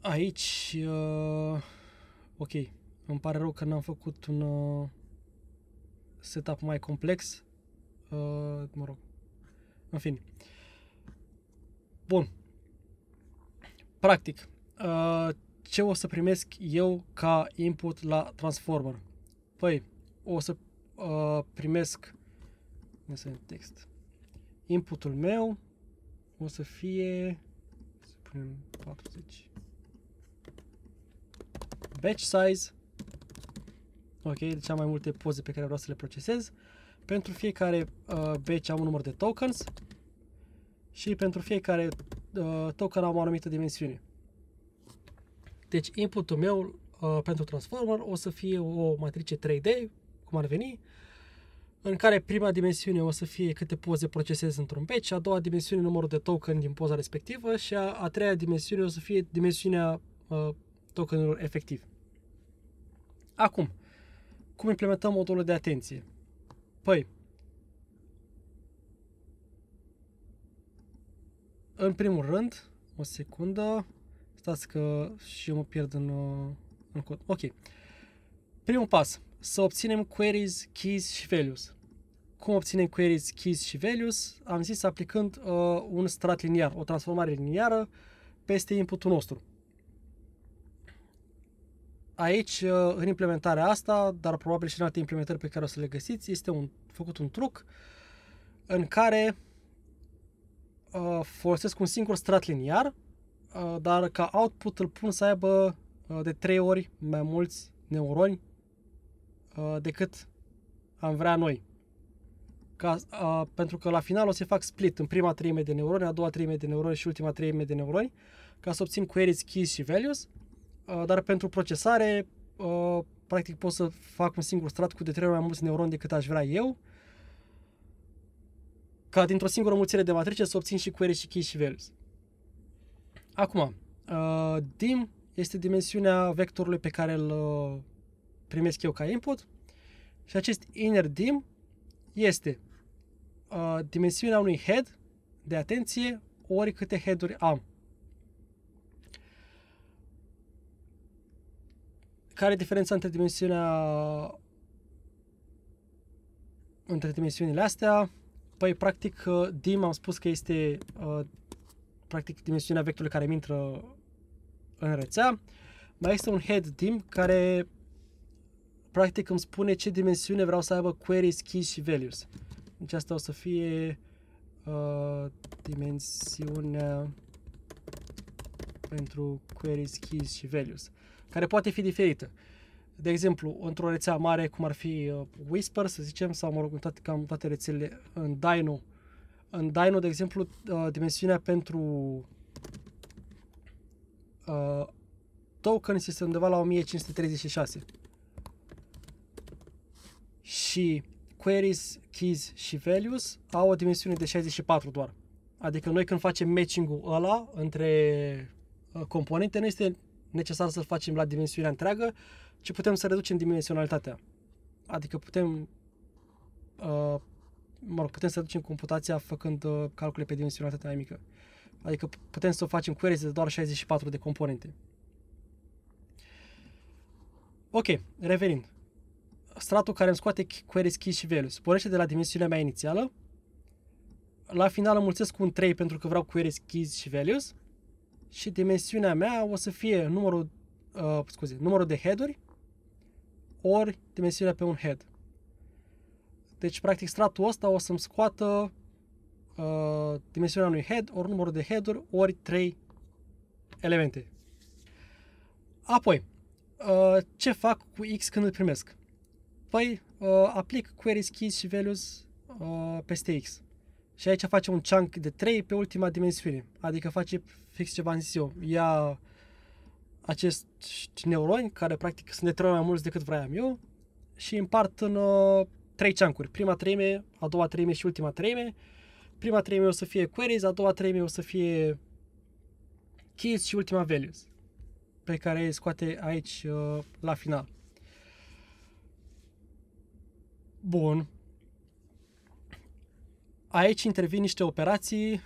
Aici, uh, ok, îmi pare rău că n-am făcut un uh, setup mai complex. Uh, mă rog, în fine. Bun. Practic, uh, ce o să primesc eu ca input la Transformer? Păi, o să uh, primesc să text. Inputul meu o să fie să punem 40 batch size ok, deci am mai multe poze pe care vreau să le procesez pentru fiecare uh, batch am un număr de tokens și pentru fiecare uh, token am o anumită dimensiune. Deci inputul meu uh, pentru transformer o să fie o matrice 3D, cum ar veni, în care prima dimensiune o să fie câte poze procesez într-un batch, a doua dimensiune numărul de token din poza respectivă și a, a treia dimensiune o să fie dimensiunea uh, tokenelor efectiv. Acum, cum implementăm modulul de atenție? Păi, în primul rând, o secundă, stați că și eu mă pierd în, uh, în cod. Ok. Primul pas, să obținem queries, keys și values. Cum obținem queries, keys și values? Am zis aplicând uh, un strat liniar, o transformare liniară peste inputul nostru aici, uh, în implementarea asta, dar probabil și în alte implementări pe care o să le găsiți, este un, făcut un truc în care uh, folosesc un singur strat liniar, uh, dar ca output îl pun să aibă uh, de 3 ori mai mulți neuroni uh, decât am vrea noi. Ca, uh, pentru că la final o să fac split în prima treime de neuroni, a doua treime de neuroni și ultima treime de neuroni ca să obțin queries, keys și values Uh, dar pentru procesare, uh, practic pot să fac un singur strat cu de trei ori mai mulți neuroni decât aș vrea eu, ca dintr-o singură mulțire de matrice să obțin și query și key și values. Acum, uh, DIM este dimensiunea vectorului pe care îl primesc eu ca input și acest inner DIM este dimensiunea unui head de atenție ori câte head-uri am. care e diferența între dimensiunea între dimensiunile astea? Păi, practic, uh, dim am spus că este uh, practic dimensiunea vectorului care intră în rețea. Mai este un head dim care practic îmi spune ce dimensiune vreau să aibă queries, keys și values. Deci asta o să fie uh, dimensiunea pentru queries, keys și values care poate fi diferită. De exemplu, într-o rețea mare, cum ar fi uh, Whisper, să zicem, sau, mă rog, toate, cam toate rețelele, în Dino, în Dino, de exemplu, uh, dimensiunea pentru uh, este undeva la 1536. Și queries, keys și values au o dimensiune de 64 doar. Adică noi când facem matching-ul ăla între uh, componente, nu este necesar să-l facem la dimensiunea întreagă, ci putem să reducem dimensionalitatea. Adică putem, uh, mă rog, putem să reducem computația făcând uh, calcule pe dimensionalitatea mai mică. Adică putem să o facem cu de doar 64 de componente. Ok, revenind. Stratul care îmi scoate queries keys și values pornește de la dimensiunea mea inițială. La final înmulțesc cu un 3 pentru că vreau queries keys și values și dimensiunea mea o să fie numărul, uh, scuze, numărul de head-uri ori dimensiunea pe un head. Deci, practic, stratul ăsta o să-mi scoată uh, dimensiunea unui head, ori numărul de head-uri, ori trei elemente. Apoi, uh, ce fac cu X când îl primesc? Păi, uh, aplic queries, keys și values uh, peste X. Și aici face un chunk de 3 pe ultima dimensiune, adică face fix ce v-am zis eu, ia acest neuroni, care practic sunt de trei mai mulți decât vreau eu, și împart în uh, trei ceancuri. Prima treime, a doua treime și ultima treime. Prima treime o să fie queries, a doua treime o să fie keys și ultima values pe care scoate aici uh, la final. Bun. Aici intervin niște operații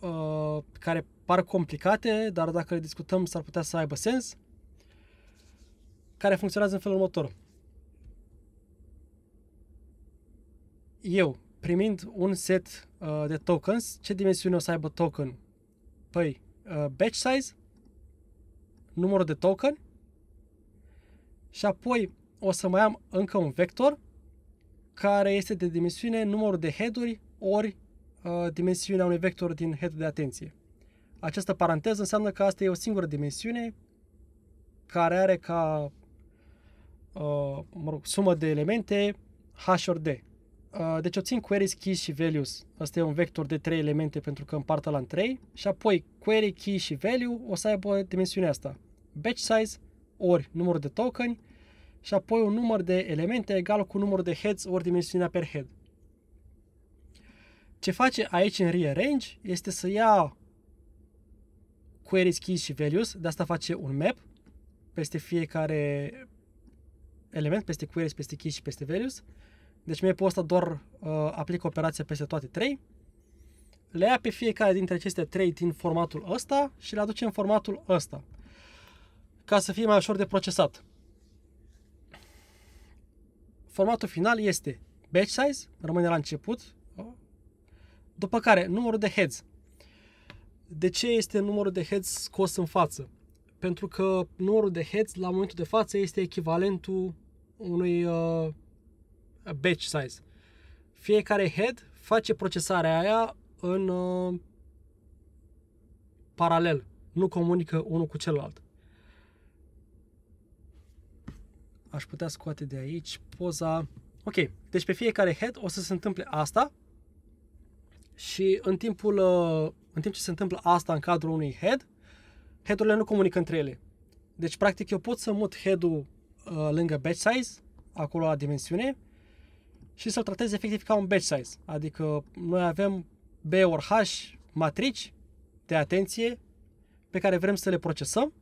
uh, care par complicate, dar dacă le discutăm s-ar putea să aibă sens, care funcționează în felul următor. Eu, primind un set uh, de tokens, ce dimensiune o să aibă token? Păi, uh, batch size, numărul de token și apoi o să mai am încă un vector care este de dimensiune numărul de head-uri ori uh, dimensiunea unui vector din head de atenție. Această paranteză înseamnă că asta e o singură dimensiune care are ca uh, mă rog, sumă de elemente H ori D. Uh, deci obțin queries, keys și values. Asta e un vector de trei elemente pentru că împartă la în 3 și apoi query, key și value o să aibă dimensiunea asta. Batch size ori numărul de token și apoi un număr de elemente egal cu numărul de heads ori dimensiunea per head. Ce face aici în rearrange este să ia queries, keys și values. De asta face un map peste fiecare element, peste queries, peste keys și peste values. Deci mie ăsta doar uh, aplică operația peste toate trei. Le ia pe fiecare dintre aceste trei din formatul ăsta și le aduce în formatul ăsta. Ca să fie mai ușor de procesat. Formatul final este batch size, rămâne la început, după care numărul de heads, de ce este numărul de heads scos în față? Pentru că numărul de heads la momentul de față este echivalentul unui uh, batch size. Fiecare head face procesarea aia în uh, paralel, nu comunică unul cu celălalt. Aș putea scoate de aici poza. Ok, deci pe fiecare head o să se întâmple asta și în timpul uh, în timp ce se întâmplă asta în cadrul unui head, headurile nu comunică între ele. Deci, practic, eu pot să mut head-ul uh, lângă batch size, acolo la dimensiune, și să-l tratez efectiv ca un batch size. Adică noi avem B or H matrici de atenție pe care vrem să le procesăm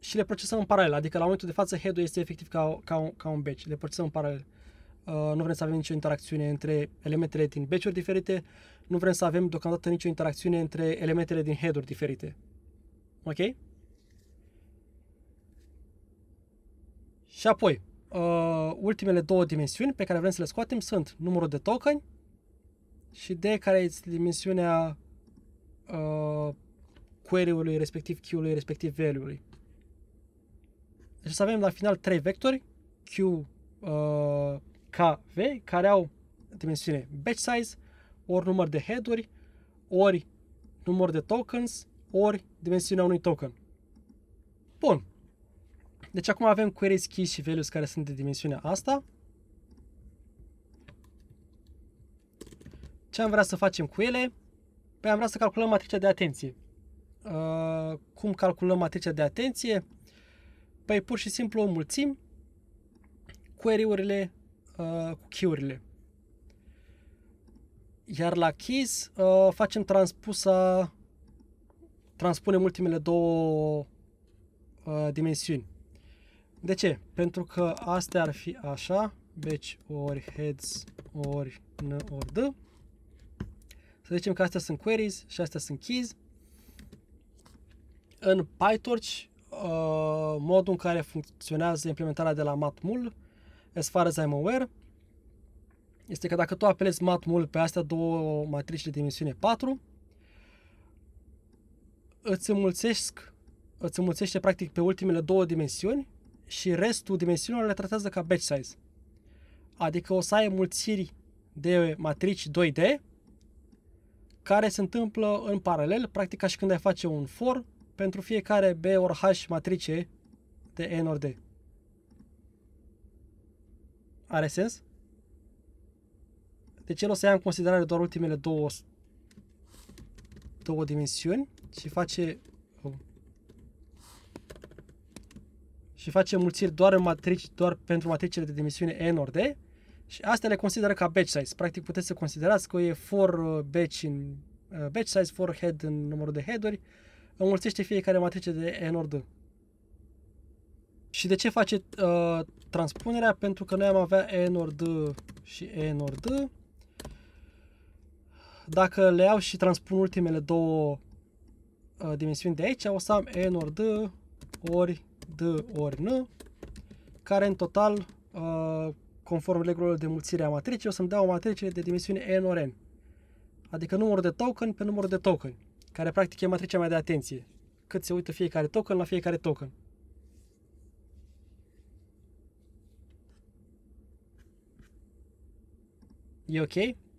și le procesăm în paralel. Adică la momentul de față head-ul este efectiv ca, ca, un, ca un batch, le procesăm în paralel. Uh, Uh, nu vrem să avem nicio interacțiune între elementele din batch diferite, nu vrem să avem deocamdată nicio interacțiune între elementele din head-uri diferite. Ok? Și apoi, uh, ultimele două dimensiuni pe care vrem să le scoatem sunt numărul de token și de care este dimensiunea uh, query-ului, respectiv q ului respectiv value-ului. Deci să avem la final trei vectori, Q, uh, KV, care au dimensiune batch size, ori număr de head-uri, ori număr de tokens, ori dimensiunea unui token. Bun. Deci acum avem queries keys și values care sunt de dimensiunea asta. Ce am vrea să facem cu ele? Păi am vrea să calculăm matricea de atenție. Uh, cum calculăm matricea de atenție? Păi pur și simplu o mulțim query-urile uh, cu chiurile. Iar la keys uh, facem transpusa, transpunem ultimele două uh, dimensiuni. De ce? Pentru că astea ar fi așa, deci ori heads, ori n, ori d. Să zicem că astea sunt queries și astea sunt keys. În PyTorch, uh, modul în care funcționează implementarea de la matmul as far as I'm aware, este că dacă tu apelezi matmul pe astea două matrici de dimensiune 4, îți înmulțesc, îți înmulțește practic pe ultimele două dimensiuni și restul dimensiunilor le tratează ca batch size. Adică o să ai mulțiri de matrici 2D care se întâmplă în paralel, practic ca și când ai face un for pentru fiecare B ori H matrice de N ori D. Are sens? Deci el o să ia în considerare doar ultimele două, două dimensiuni și face oh, și face mulțiri doar, în matrici, doar pentru matricele de dimensiune N ori D și astea le consideră ca batch size. Practic puteți să considerați că e for uh, batch, in uh, batch size for head în numărul de head-uri, înmulțește fiecare matrice de N ori D. Și de ce face uh, transpunerea? Pentru că noi am avea E nord și E nord. Dacă le iau și transpun ultimele două uh, dimensiuni de aici, o să am E nord ori D ori N, care în total, uh, conform regulilor de mulțire a matricei, o să-mi dea o matrice de dimensiune E nor N. Adică numărul de token pe numărul de token, care practic e matricea mea de atenție. Cât se uită fiecare token la fiecare token. e ok.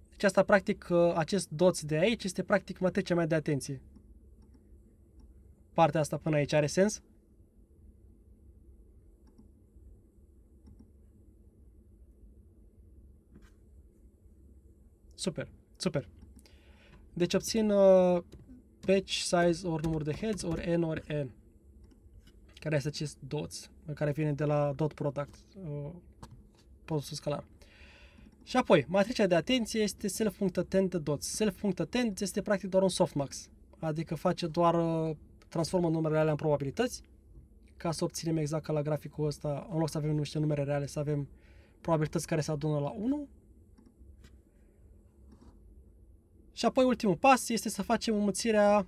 Deci asta, practic, ă, acest doț de aici este practic matricea mea de atenție. Partea asta până aici are sens? Super, super. Deci obțin uh, ă, patch size ori număr de heads ori n ori n. Care este acest dots, care vine de la dot product, uh, produsul scalar. Și apoi, matricea de atenție este self.attend dots. Self.attend este practic doar un softmax, adică face doar, uh, transformă numerele alea în probabilități, ca să obținem exact ca la graficul ăsta, în loc să avem niște numere reale, să avem probabilități care se adună la 1. Și apoi ultimul pas este să facem înmulțirea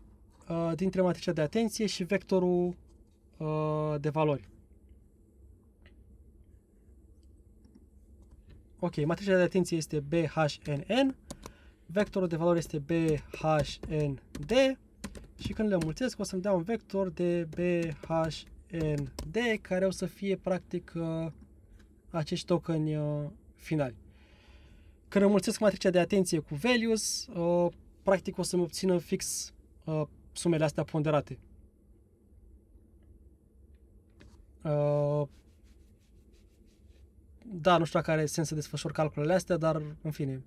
uh, dintre matricea de atenție și vectorul uh, de valori. Ok, matricea de atenție este BHNN, vectorul de valoare este BHND și când le mulțesc o să-mi dea un vector de BHND care o să fie practic uh, acești tokeni uh, finali. Când înmulțesc matricea de atenție cu values, uh, practic o să-mi obțină fix sumele astea ponderate da, nu știu dacă are sens să desfășor calculele astea, dar în fine.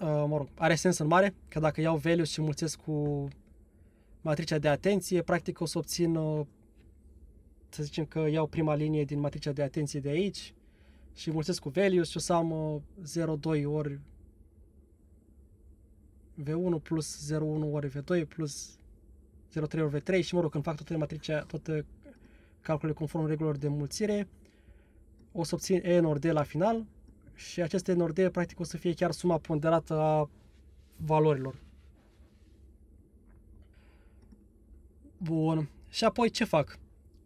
Uh, mă rog, are sens în mare, că dacă iau values și mulțesc cu matricea de atenție, practic o să obțin, uh, să zicem că iau prima linie din matricea de atenție de aici și mulțesc cu values și o să am uh, 0,2 ori V1 plus 0,1 ori V2 plus 0,3 ori V3 și, mă rog, când fac toată matricea, toate calculele conform regulilor de mulțire, o să obțin E ori D la final și acest E ori D, practic, o să fie chiar suma ponderată a valorilor. Bun. Și apoi ce fac?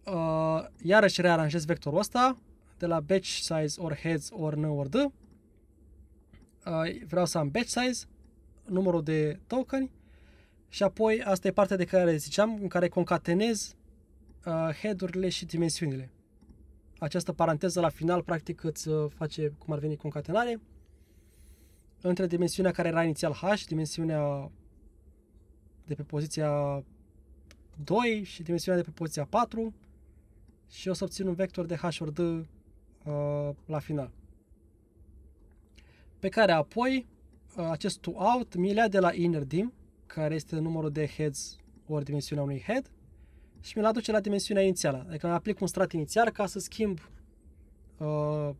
Uh, iarăși rearanjez vectorul ăsta de la batch size or heads or n or d. Uh, vreau să am batch size numărul de tokeni și apoi asta e partea de care ziceam, în care concatenez uh, head-urile și dimensiunile. Această paranteză la final practic îți uh, face cum ar veni concatenare între dimensiunea care era inițial H, dimensiunea de pe poziția 2 și dimensiunea de pe poziția 4 și o să obțin un vector de H ori D uh, la final. Pe care apoi Uh, acest to out mi de la inner dim, care este numărul de heads ori dimensiunea unui head, și mi-l aduce la dimensiunea inițială. Adică aplic un strat inițial ca să schimb uh,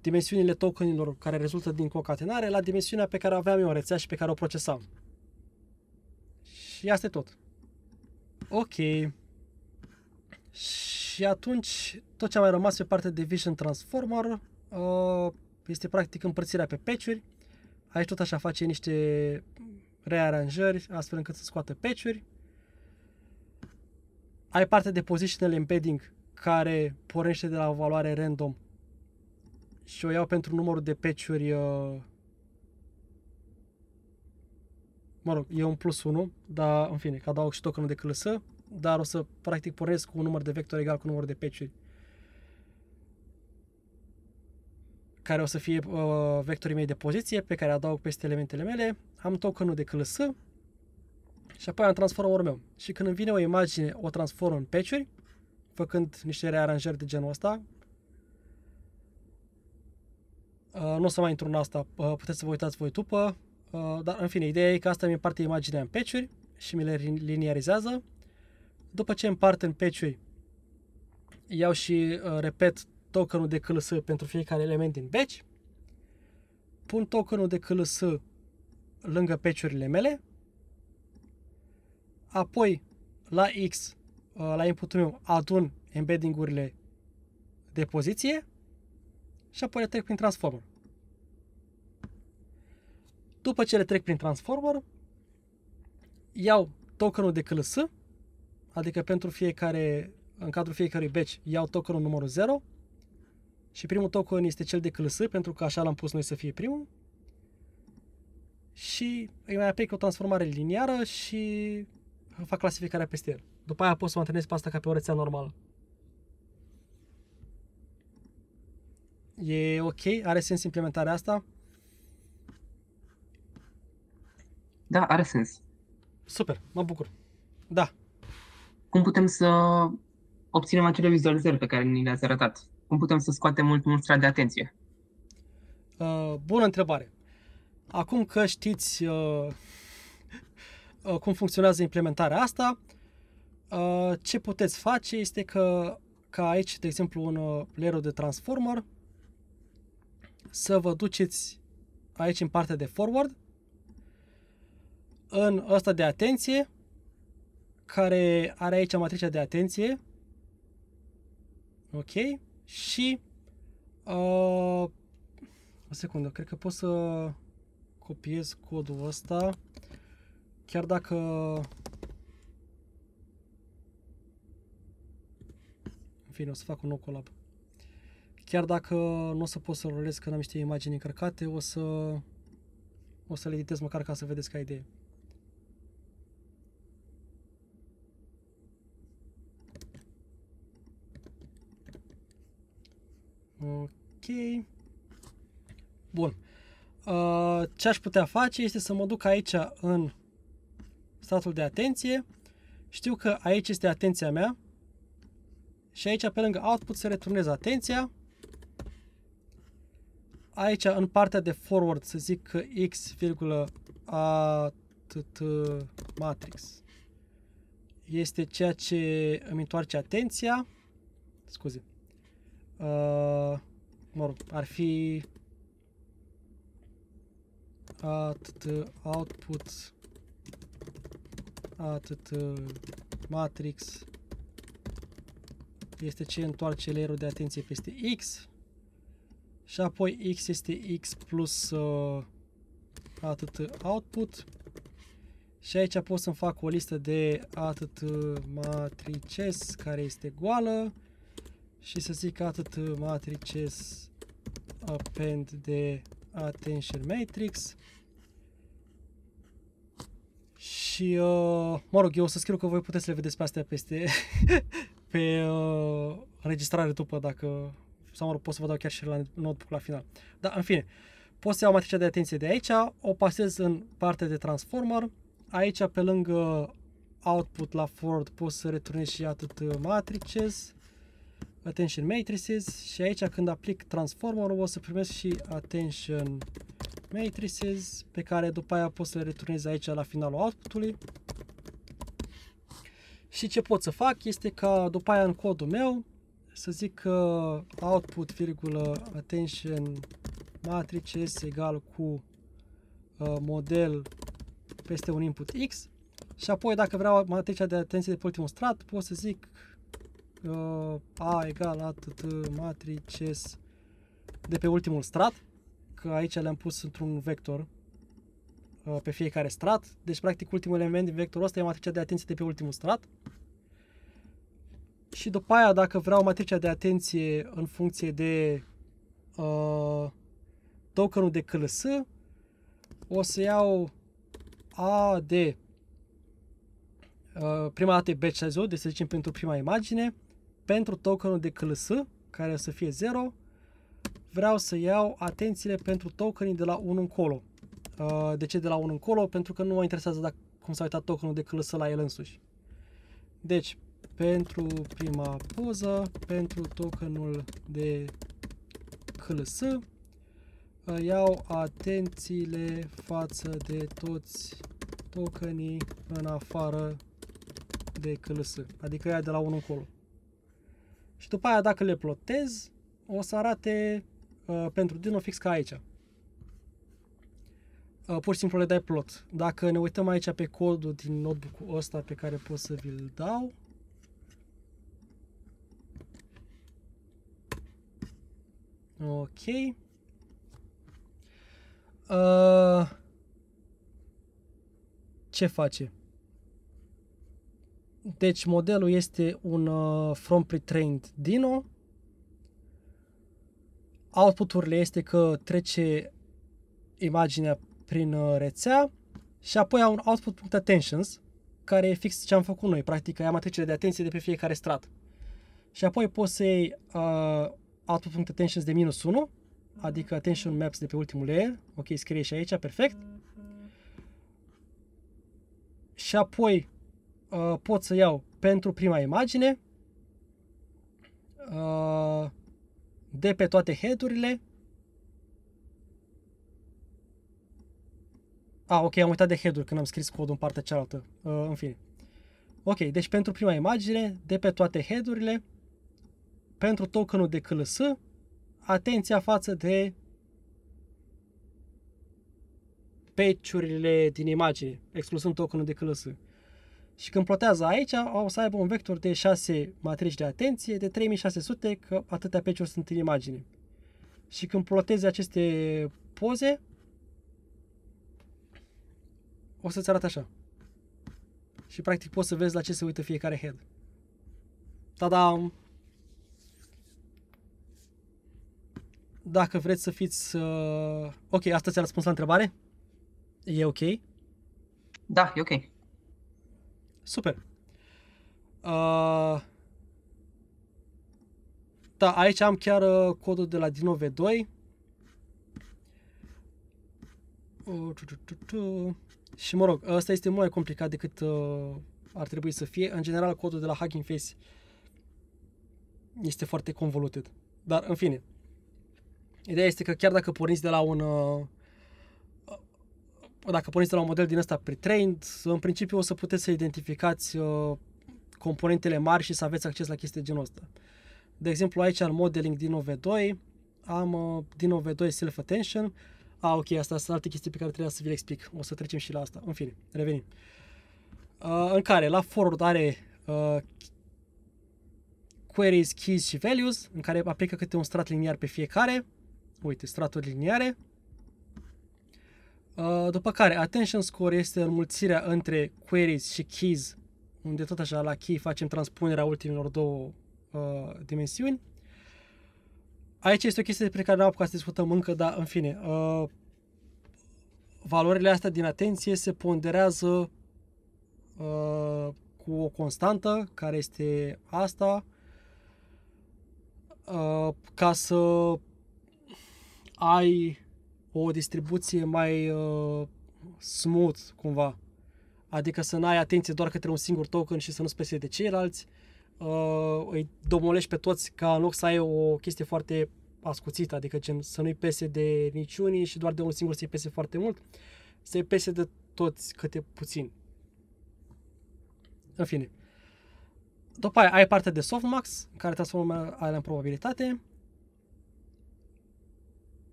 dimensiunile tokenilor care rezultă din concatenare la dimensiunea pe care o aveam eu în rețea și pe care o procesam. Și asta e tot. Ok. Și atunci, tot ce a mai rămas pe partea de Vision Transformer uh, este practic împărțirea pe patch Aici tot așa face niște rearanjări, astfel încât să scoată peciuri. Ai parte de positional embedding care pornește de la o valoare random și o iau pentru numărul de peciuri uh, mă rog, e un plus 1, dar în fine, că adaug și tokenul de clasă, dar o să practic pornesc cu un număr de vector egal cu numărul de peciuri. care o să fie uh, vectorii mei de poziție, pe care adaug peste elementele mele, am tokenul de CLS și apoi am transformul meu. Și când îmi vine o imagine, o transform în patch făcând niște rearanjări de genul ăsta. Uh, nu o să mai intru în asta, uh, puteți să vă uitați voi după, uh, dar în fine, ideea e că asta mi parte imaginea în patch și mi le liniarizează. După ce împart în patch iau și uh, repet tokenul de CLS pentru fiecare element din batch, pun tokenul de CLS lângă patch-urile mele, apoi la X, uh, la inputul meu, adun embedding-urile de poziție și apoi le trec prin transformer. După ce le trec prin transformer, iau tokenul de CLS, adică pentru fiecare, în cadrul fiecărui batch iau tokenul numărul 0 și primul token este cel de CLS, pentru că așa l-am pus noi să fie primul. Și îi mai aplic o transformare liniară și fac clasificarea peste el. După aia pot să mă antrenez pe asta ca pe o rețea normală. E ok? Are sens implementarea asta? Da, are sens. Super, mă bucur. Da. Cum putem să obținem acele vizualizări pe care ni le-ați arătat? cum putem să scoatem mult mustra de atenție? Uh, bună întrebare. Acum că știți uh, uh, cum funcționează implementarea asta, uh, ce puteți face este că ca aici, de exemplu, un uh, layer de transformer, să vă duceți aici în partea de forward, în ăsta de atenție, care are aici matricea de atenție, ok, și uh, o secundă, cred că pot să copiez codul ăsta chiar dacă în fine, o să fac un nou colab. Chiar dacă nu o să pot să rolez când am niște imagini încărcate, o să o să le editez măcar ca să vedeți ca idee. Ok. Bun. Uh, ce aș putea face este să mă duc aici în statul de atenție. Știu că aici este atenția mea. Și aici, pe lângă output, să returnez atenția. Aici, în partea de forward, să zic x, a, t, t, matrix. Este ceea ce îmi întoarce atenția. Scuze. Uh, mă rog, ar fi atât output atât matrix este ce întoarce layerul de atenție peste X și apoi X este X plus uh, atât output și aici pot să-mi fac o listă de atât matrices care este goală și să zic atât matrices append de attention matrix și uh, mă rog, eu o să scriu că voi puteți să le vedeți pe astea peste pe uh, înregistrare după dacă sau mă rog, pot să vă dau chiar și la notebook la final. Dar în fine, pot să iau matricea de atenție de aici, o pasez în partea de transformer, aici pe lângă output la Ford pot să returnez și atât matrices attention matrices și aici când aplic transformerul o să primesc și attention matrices pe care după aia pot să le returnez aici la finalul outputului. Și ce pot să fac este ca după aia în codul meu să zic că output, virgulă, attention matrices egal cu uh, model peste un input X și apoi dacă vreau matricea de atenție de pe ultimul strat pot să zic a egal atât matrices de pe ultimul strat, că aici le-am pus într-un vector pe fiecare strat, deci practic ultimul element din vectorul ăsta e matricea de atenție de pe ultimul strat. Și după aia, dacă vreau matricea de atenție în funcție de uh, tokenul de CLS, o să iau A de uh, prima dată B60, deci să zicem pentru prima imagine, pentru tokenul de CLS, care o să fie 0, vreau să iau atențiile pentru tokenii de la 1 încolo. Uh, de ce de la 1 încolo? Pentru că nu mă interesează dacă, cum s-a uitat tokenul de CLS la el însuși. Deci, pentru prima poză, pentru tokenul de CLS, uh, iau atențiile față de toți tokenii în afară de CLS, adică ea de la 1 încolo. Și după aia, dacă le plotez, o să arate uh, pentru Dino fix ca aici. Uh, pur și simplu le dai plot. Dacă ne uităm aici pe codul din notebook-ul ăsta pe care pot să vi-l dau, Ok. Uh, ce face? Deci modelul este un uh, from pre-trained Dino. Outputurile este că trece imaginea prin uh, rețea și apoi au un output punct attentions care e fix ce am făcut noi. Practic ai matricele de atenție de pe fiecare strat. Și apoi poți să iei uh, attentions de minus 1, adică attention maps de pe ultimul layer. Ok, scrie și aici, perfect. Și apoi Uh, pot să iau pentru prima imagine uh, de pe toate headurile. A, ah, ok, am uitat de headuri când am scris codul în partea cealaltă. Uh, în fine. Ok, deci pentru prima imagine, de pe toate headurile, pentru tokenul de CLS, atenția față de peciurile din imagine, exclusând tokenul de CLS. Și când plotează aici, o să aibă un vector de 6 matrici de atenție de 3600, că atâtea peciuri sunt în imagine. Și când ploteze aceste poze, o să-ți arate așa. Și practic poți să vezi la ce se uită fiecare head. Tada! Dacă vreți să fiți... Uh... Ok, asta ți-a răspuns la întrebare? E ok? Da, e ok. Super. Uh, da, aici am chiar uh, codul de la Dinove 2. Uh, tu, tu, tu, tu. Și mă rog, ăsta este mult mai complicat decât uh, ar trebui să fie. În general, codul de la Hacking Face este foarte convoluted. Dar, în fine, ideea este că chiar dacă porniți de la un uh, dacă porniți la un model din ăsta pre-trained, în principiu o să puteți să identificați uh, componentele mari și să aveți acces la chestii genul ăsta. De exemplu, aici în modeling din OV2, am uh, din OV2 self-attention. A, ah, ok, asta sunt alte chestii pe care trebuie să vi le explic. O să trecem și la asta. În fine, revenim. Uh, în care la forward are queries, keys și values, în care aplică câte un strat liniar pe fiecare. Uite, straturi liniare Uh, după care, attention score este înmulțirea între queries și keys, unde tot așa la key facem transpunerea ultimilor două uh, dimensiuni. Aici este o chestie despre care nu am apucat să discutăm încă, dar în fine. Uh, valorile astea din atenție se ponderează uh, cu o constantă, care este asta, uh, ca să ai o distribuție mai uh, smooth, cumva. Adică să n-ai atenție doar către un singur token și să nu spese de ceilalți. Uh, îi domolești pe toți ca în loc să ai o chestie foarte ascuțită, adică gen, să nu-i pese de niciunii și doar de un singur să-i pese foarte mult, să-i pese de toți câte puțin. În fine. După aia ai partea de softmax, care transformă alea în probabilitate.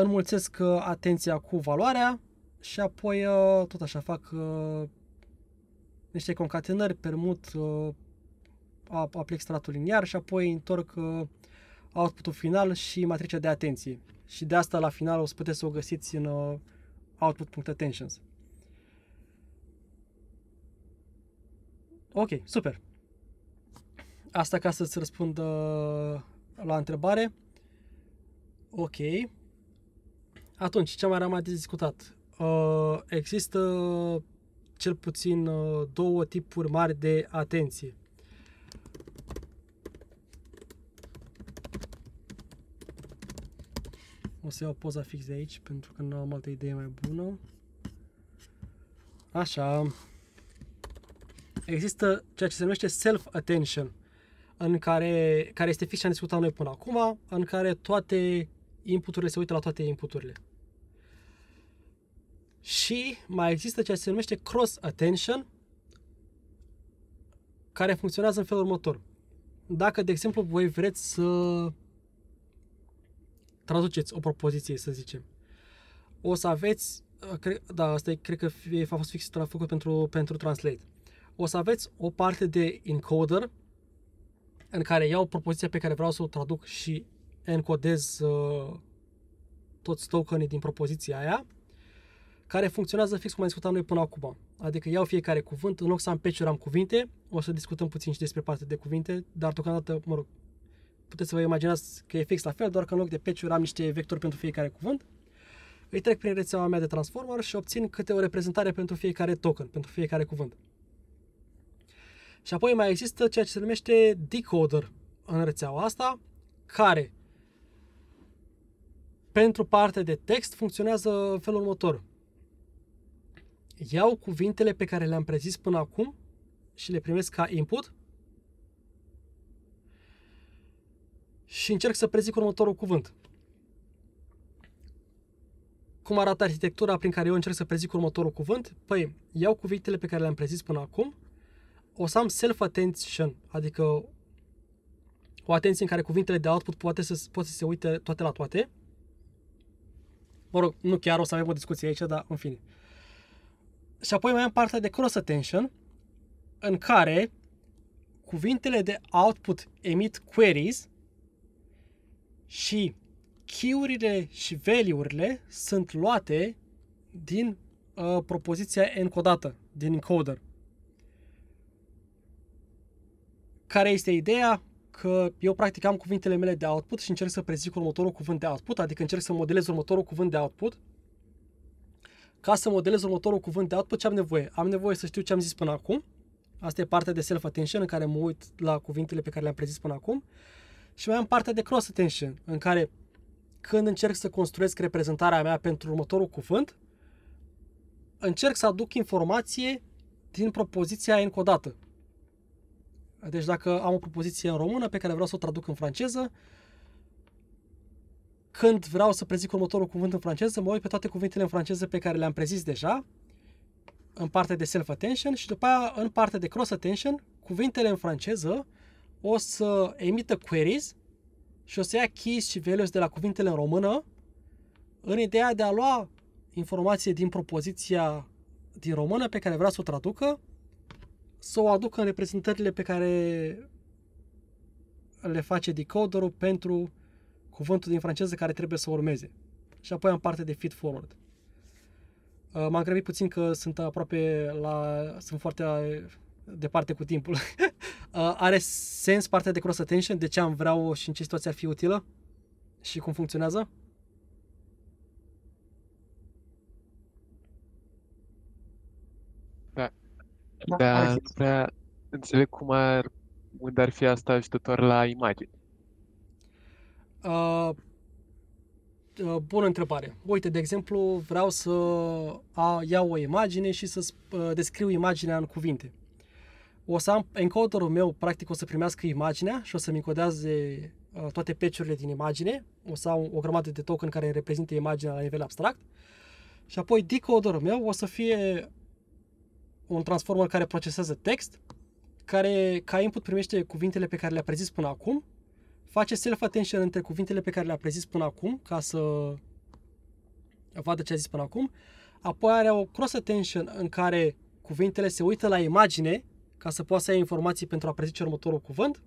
înmulțesc uh, atenția cu valoarea și apoi uh, tot așa fac uh, niște concatenări, permut aplic stratul liniar și apoi întorc outputul final și matricea de atenție. Și de asta la final o să puteți să o găsiți în output.attentions. Ok, super. Asta ca să-ți răspund la întrebare. Ok. Atunci, ce mai rămas de discutat? Uh, există cel puțin uh, două tipuri mari de atenție. O să iau poza fix de aici pentru că nu am altă idee mai bună. Așa. Există ceea ce se numește self-attention, în care, care este fix ce am discutat noi până acum, în care toate inputurile se uită la toate inputurile. Și mai există ceea ce se numește cross attention, care funcționează în felul următor. Dacă, de exemplu, voi vreți să traduceți o propoziție, să zicem, o să aveți, cre, da, asta e, cred că e a fost fix făcut pentru, pentru Translate, o să aveți o parte de encoder în care iau propoziția pe care vreau să o traduc și encodez uh, toți tokenii din propoziția aia, care funcționează fix cum am discutat noi până acum. Adică iau fiecare cuvânt, în loc să am pe am cuvinte, o să discutăm puțin și despre partea de cuvinte, dar deocamdată, mă rog, puteți să vă imaginați că e fix la fel, doar că în loc de pe am niște vectori pentru fiecare cuvânt. Îi trec prin rețeaua mea de transformer și obțin câte o reprezentare pentru fiecare token, pentru fiecare cuvânt. Și apoi mai există ceea ce se numește decoder în rețeaua asta, care pentru partea de text funcționează în felul următor iau cuvintele pe care le-am prezis până acum și le primesc ca input și încerc să prezic următorul cuvânt. Cum arată arhitectura prin care eu încerc să prezic următorul cuvânt? Păi, iau cuvintele pe care le-am prezis până acum, o să am self-attention, adică o atenție în care cuvintele de output poate să, pot să se uite toate la toate. Mă rog, nu chiar o să avem o discuție aici, dar în fine. Uh, și apoi mai am partea de cross attention, în care cuvintele de output emit queries și key-urile și value-urile sunt luate din uh, propoziția encodată, din encoder. Care este ideea? Că eu practic am cuvintele mele de output și încerc să prezic următorul cuvânt de output, adică încerc să modelez următorul cuvânt de output ca să modelez următorul cuvânt de output, ce am nevoie? Am nevoie să știu ce am zis până acum. Asta e partea de self-attention în care mă uit la cuvintele pe care le-am prezis până acum. Și mai am partea de cross-attention, în care când încerc să construiesc reprezentarea mea pentru următorul cuvânt, încerc să aduc informație din propoziția încă o dată. Deci dacă am o propoziție în română pe care vreau să o traduc în franceză, când vreau să prezic următorul cuvânt în franceză, mă uit pe toate cuvintele în franceză pe care le-am prezis deja, în parte de self-attention și după aia în parte de cross-attention, cuvintele în franceză o să emită queries și o să ia keys și values de la cuvintele în română în ideea de a lua informație din propoziția din română pe care vrea să o traducă, să o aducă în reprezentările pe care le face decoderul pentru cuvântul din franceză care trebuie să urmeze. Și apoi am parte de feed forward. Uh, m-am grăbit puțin că sunt aproape la... sunt foarte uh, departe cu timpul. Uh, are sens partea de cross attention? De ce am vreau și în ce situație ar fi utilă? Și cum funcționează? Da. Da, da prea da. înțeleg cum ar, unde ar fi asta ajutător la imagine. Uh, uh, bună întrebare. Uite, de exemplu, vreau să a, iau o imagine și să uh, descriu imaginea în cuvinte. O să am encoderul meu, practic, o să primească imaginea și o să-mi încodeze uh, toate peciurile din imagine. O să am o grămadă de token care reprezintă imaginea la nivel abstract. Și apoi decoderul meu o să fie un transformer care procesează text, care ca input primește cuvintele pe care le-a prezis până acum face self-attention între cuvintele pe care le-a prezis până acum, ca să vadă ce a zis până acum. Apoi are o cross-attention în care cuvintele se uită la imagine, ca să poată să ia informații pentru a prezice următorul cuvânt.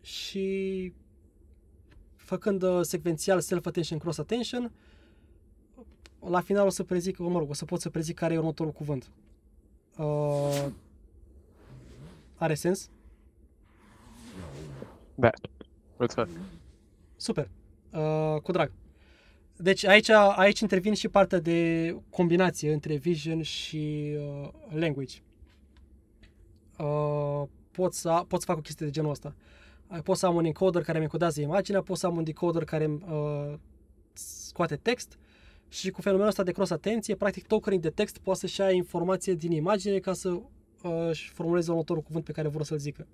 Și făcând uh, secvențial self-attention, cross-attention, la final o să prezic, mă rog, o să pot să prezic care e următorul cuvânt. Uh, are sens? Da, mulțumesc. Super, uh, cu drag. Deci aici, aici intervine și partea de combinație între vision și uh, language. Uh, pot, să, pot să fac o chestie de genul ăsta. Uh, pot să am un encoder care îmi encodează imaginea, pot să am un decoder care îmi uh, scoate text și cu fenomenul ăsta de cross-atenție, practic tokening de text poate să-și ia informație din imagine ca să uh, își formuleze următorul cuvânt pe care vor să-l zică.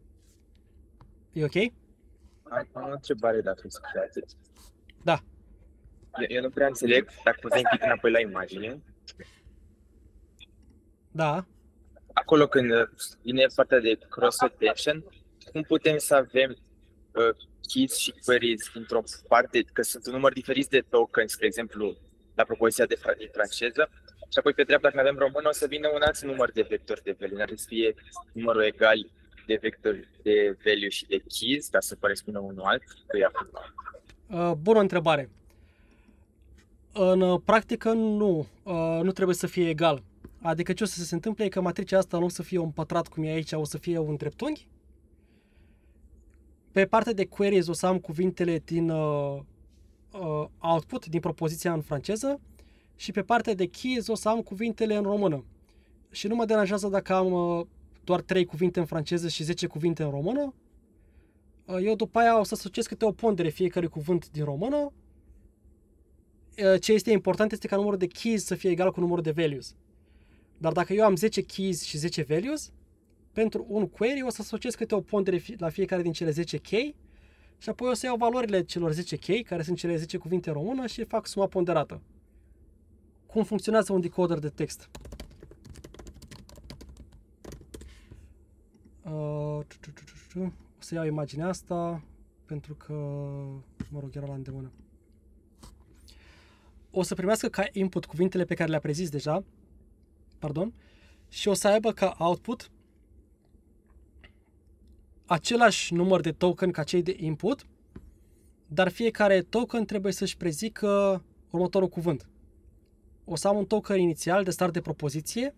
E ok? Am, o întrebare dacă îți scuzați. Da. Eu, eu nu prea înțeleg dacă poți să înapoi la imagine. Da. Acolo când uh, vine partea de cross attention, cum putem să avem uh, keys și queries într-o parte, că sunt un număr diferit de tokens, de exemplu, la propoziția de din franceză, și apoi pe dreapta, dacă avem română, o să vină un alt număr de vectori de Berlin, ar să fie numărul egal de vector de value și de keys ca să corespundă unul ia Uh, bună întrebare. În uh, practică nu, uh, nu trebuie să fie egal. Adică ce o să se întâmple e că matricea asta, nu o să fie un pătrat cum e aici, o să fie un dreptunghi. Pe partea de queries o să am cuvintele din uh, uh, output, din propoziția în franceză și pe partea de keys o să am cuvintele în română. Și nu mă deranjează dacă am uh, doar 3 cuvinte în franceză și 10 cuvinte în română. Uh, eu după aia o să asociez câte o pondere fiecare cuvânt din română. Uh, ce este important este ca numărul de keys să fie egal cu numărul de values. Dar dacă eu am 10 keys și 10 values, pentru un query o să asociez câte o pondere la fiecare din cele 10 key, și apoi o să iau valorile celor 10 key, care sunt cele 10 cuvinte în română și fac suma ponderată. Cum funcționează un decoder de text? Uh, o să iau imaginea asta pentru că, mă rog, era la îndemână. O să primească ca input cuvintele pe care le-a prezis deja, pardon, și o să aibă ca output același număr de token ca cei de input, dar fiecare token trebuie să-și prezică următorul cuvânt. O să am un token inițial de start de propoziție,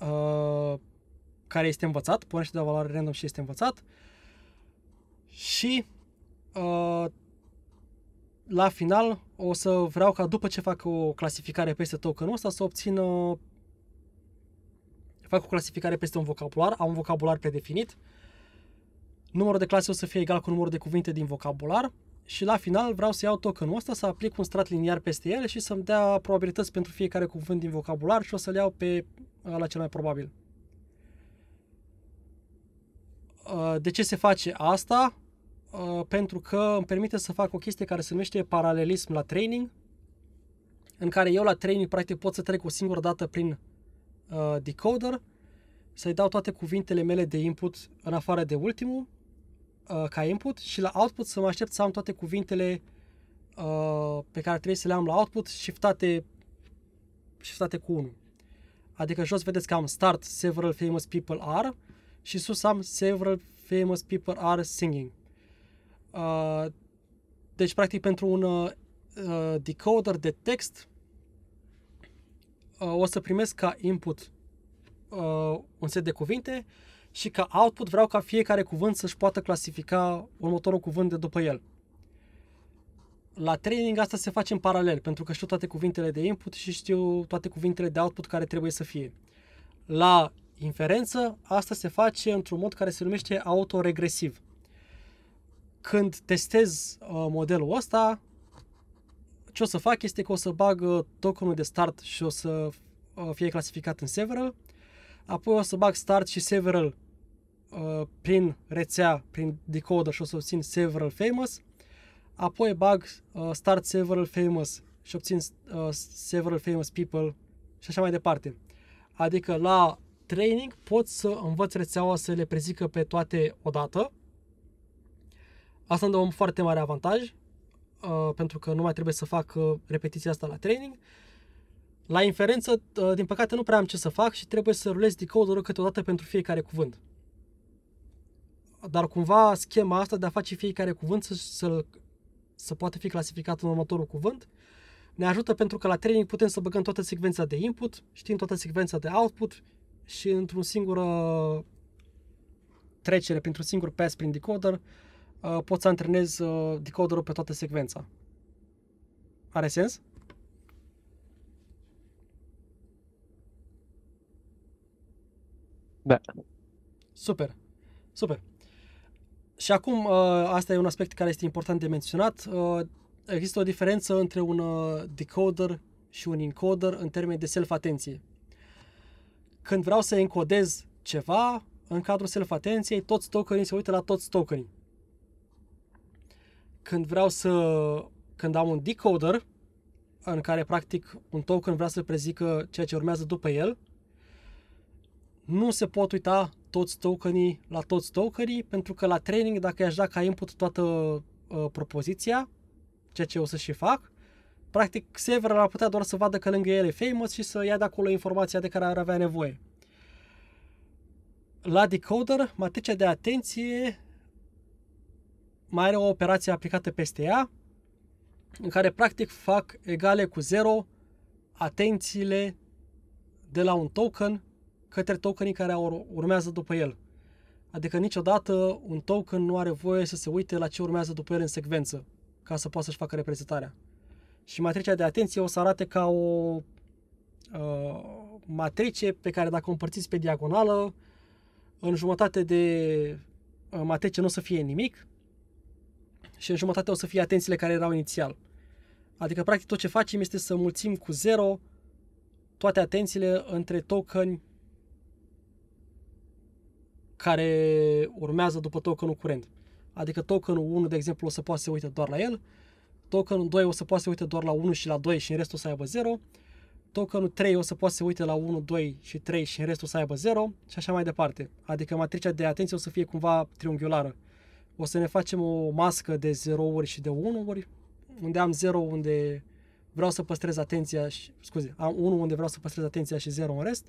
uh, care este învățat, pornește de la valoare random și este învățat. Și uh, la final o să vreau ca după ce fac o clasificare peste tokenul ăsta să obțin uh, fac o clasificare peste un vocabular, am un vocabular predefinit. Numărul de clase o să fie egal cu numărul de cuvinte din vocabular și la final vreau să iau tokenul ăsta, să aplic un strat liniar peste ele și să-mi dea probabilități pentru fiecare cuvânt din vocabular și o să le iau pe la cel mai probabil. Uh, de ce se face asta? Uh, pentru că îmi permite să fac o chestie care se numește paralelism la training, în care eu la training practic pot să trec o singură dată prin uh, decoder, să-i dau toate cuvintele mele de input în afară de ultimul ca input și la output să mă aștept să am toate cuvintele pe care trebuie să le am la output shiftate, shiftate cu 1. Adică jos vedeți că am start several famous people are, și sus am several famous people are singing. Uh, deci, practic, pentru un uh, uh, decoder de text uh, o să primesc ca input uh, un set de cuvinte și ca output vreau ca fiecare cuvânt să-și poată clasifica următorul cuvânt de după el. La training asta se face în paralel, pentru că știu toate cuvintele de input și știu toate cuvintele de output care trebuie să fie. La inferență, asta se face într-un mod care se numește autoregresiv. Când testez uh, modelul ăsta, ce o să fac este că o să bag uh, tokenul de start și o să uh, fie clasificat în several, apoi o să bag start și several prin rețea, prin decoder și o să obțin several famous, apoi bag start several famous și obțin several famous people și așa mai departe. Adică la training pot să învăț rețeaua să le prezică pe toate odată. Asta îmi dă un foarte mare avantaj, uh, pentru că nu mai trebuie să fac uh, repetiția asta la training. La inferență, uh, din păcate, nu prea am ce să fac și trebuie să rulez decoderul câteodată pentru fiecare cuvânt. Dar cumva schema asta de a face fiecare cuvânt să, să, să poată fi clasificat în următorul cuvânt ne ajută pentru că la training putem să băgăm toată secvența de input, știm toată secvența de output, și într-un singură uh, trecere, printr-un singur pass prin decoder, uh, poți să antrenezi uh, decoderul pe toată secvența. Are sens? Da. Super. Super. Și acum, asta e un aspect care este important de menționat. Există o diferență între un decoder și un encoder în termeni de self-atenție când vreau să encodez ceva, în cadrul self-atenției, toți tokenii se uită la toți tokenii. Când vreau să... Când am un decoder, în care practic un token vrea să prezică ceea ce urmează după el, nu se pot uita toți tokenii la toți tokenii, pentru că la training, dacă i-aș da ca input toată uh, propoziția, ceea ce o să și fac, Practic, serverul ar putea doar să vadă că lângă el e famous și să ia de acolo informația de care ar avea nevoie. La decoder, matricea de atenție mai are o operație aplicată peste ea, în care practic fac egale cu 0 atențiile de la un token către tokenii care urmează după el. Adică niciodată un token nu are voie să se uite la ce urmează după el în secvență, ca să poată să-și facă reprezentarea. Și matricea de atenție o să arate ca o uh, matrice pe care dacă o împărțiți pe diagonală, în jumătate de uh, matrice nu o să fie nimic și în jumătate o să fie atențiile care erau inițial. Adică, practic, tot ce facem este să mulțim cu 0 toate atențiile între token care urmează după tokenul curent. Adică tokenul 1, de exemplu, o să poată să uite doar la el, Tokenul 2 o să poată să uite doar la 1 și la 2 și în restul să aibă 0. Tokenul 3 o să poată să uite la 1, 2 și 3 și în restul să aibă 0 și așa mai departe. Adică matricea de atenție o să fie cumva triunghiulară. O să ne facem o mască de 0 ori și de 1 ori, unde am 0 unde vreau să păstrez atenția și, scuze, am 1 unde vreau să păstrez atenția și 0 în rest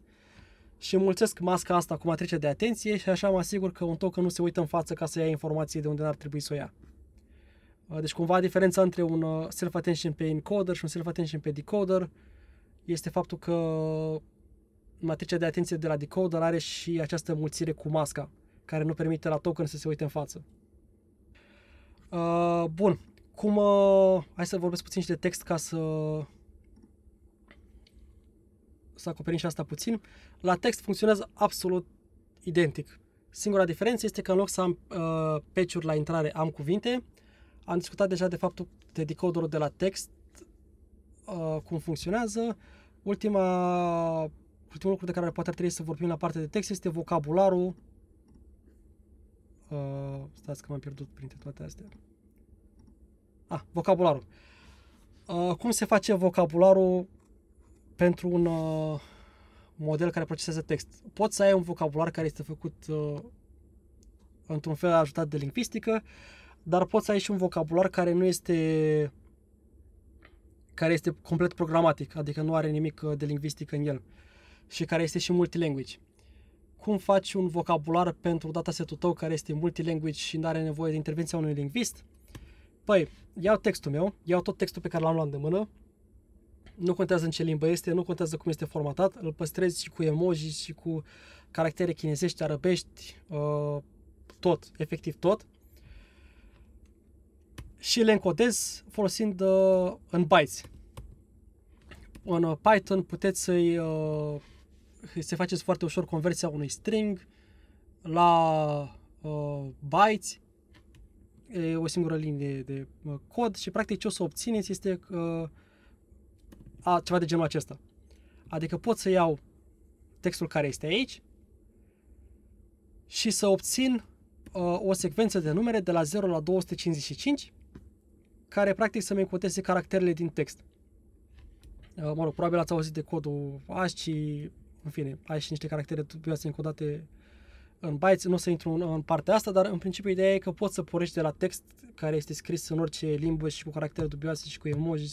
și mulțesc masca asta cu matricea de atenție și așa mă asigur că un token nu se uită în față ca să ia informații de unde n-ar trebui să o ia. Uh, deci cumva diferența între un uh, self-attention pe encoder și un self-attention pe decoder este faptul că matricea de atenție de la decoder are și această mulțire cu masca, care nu permite la token să se uite în față. Uh, bun, cum... Uh, hai să vorbesc puțin și de text ca să să acoperim și asta puțin. La text funcționează absolut identic. Singura diferență este că în loc să am uh, patch la intrare, am cuvinte, am discutat deja de faptul de decoderul de la text, uh, cum funcționează. Ultima, ultimul lucru de care poate ar trebui să vorbim la partea de text este vocabularul. Uh, stați că m-am pierdut printre toate astea. Ah, vocabularul. Uh, cum se face vocabularul pentru un uh, model care procesează text? Poți să ai un vocabular care este făcut uh, într-un fel ajutat de lingvistică, uh, dar poți să ai și un vocabular care nu este care este complet programatic, adică nu are nimic uh, de lingvistic în el și care este și multilanguage. Cum faci un vocabular pentru dataset-ul tău care este multilanguage și nu are nevoie de intervenția unui lingvist? Păi, iau textul meu, iau tot textul pe care l-am luat de mână, nu contează în ce limbă este, nu contează cum este formatat, îl păstrezi și cu emoji și cu caractere chinezești, arabești, uh, tot, efectiv tot și le încodez folosind uh, în bytes. În uh, Python puteți să-i uh, se faceți foarte ușor conversia unui string la uh, bytes, e o singură linie de uh, cod și practic ce o să obțineți este uh, a, ceva de genul acesta. Adică pot să iau textul care este aici și să obțin uh, o secvență de numere de la 0 la 255 care practic să-mi încoteze caracterele din text. Uh, mă rog, probabil ați auzit de codul ASCII, în fine, ai și niște caractere dubioase încodate în bytes, nu o să intru în, în partea asta, dar în principiu ideea e că poți să porești de la text care este scris în orice limbă și cu caractere dubioase și cu emojis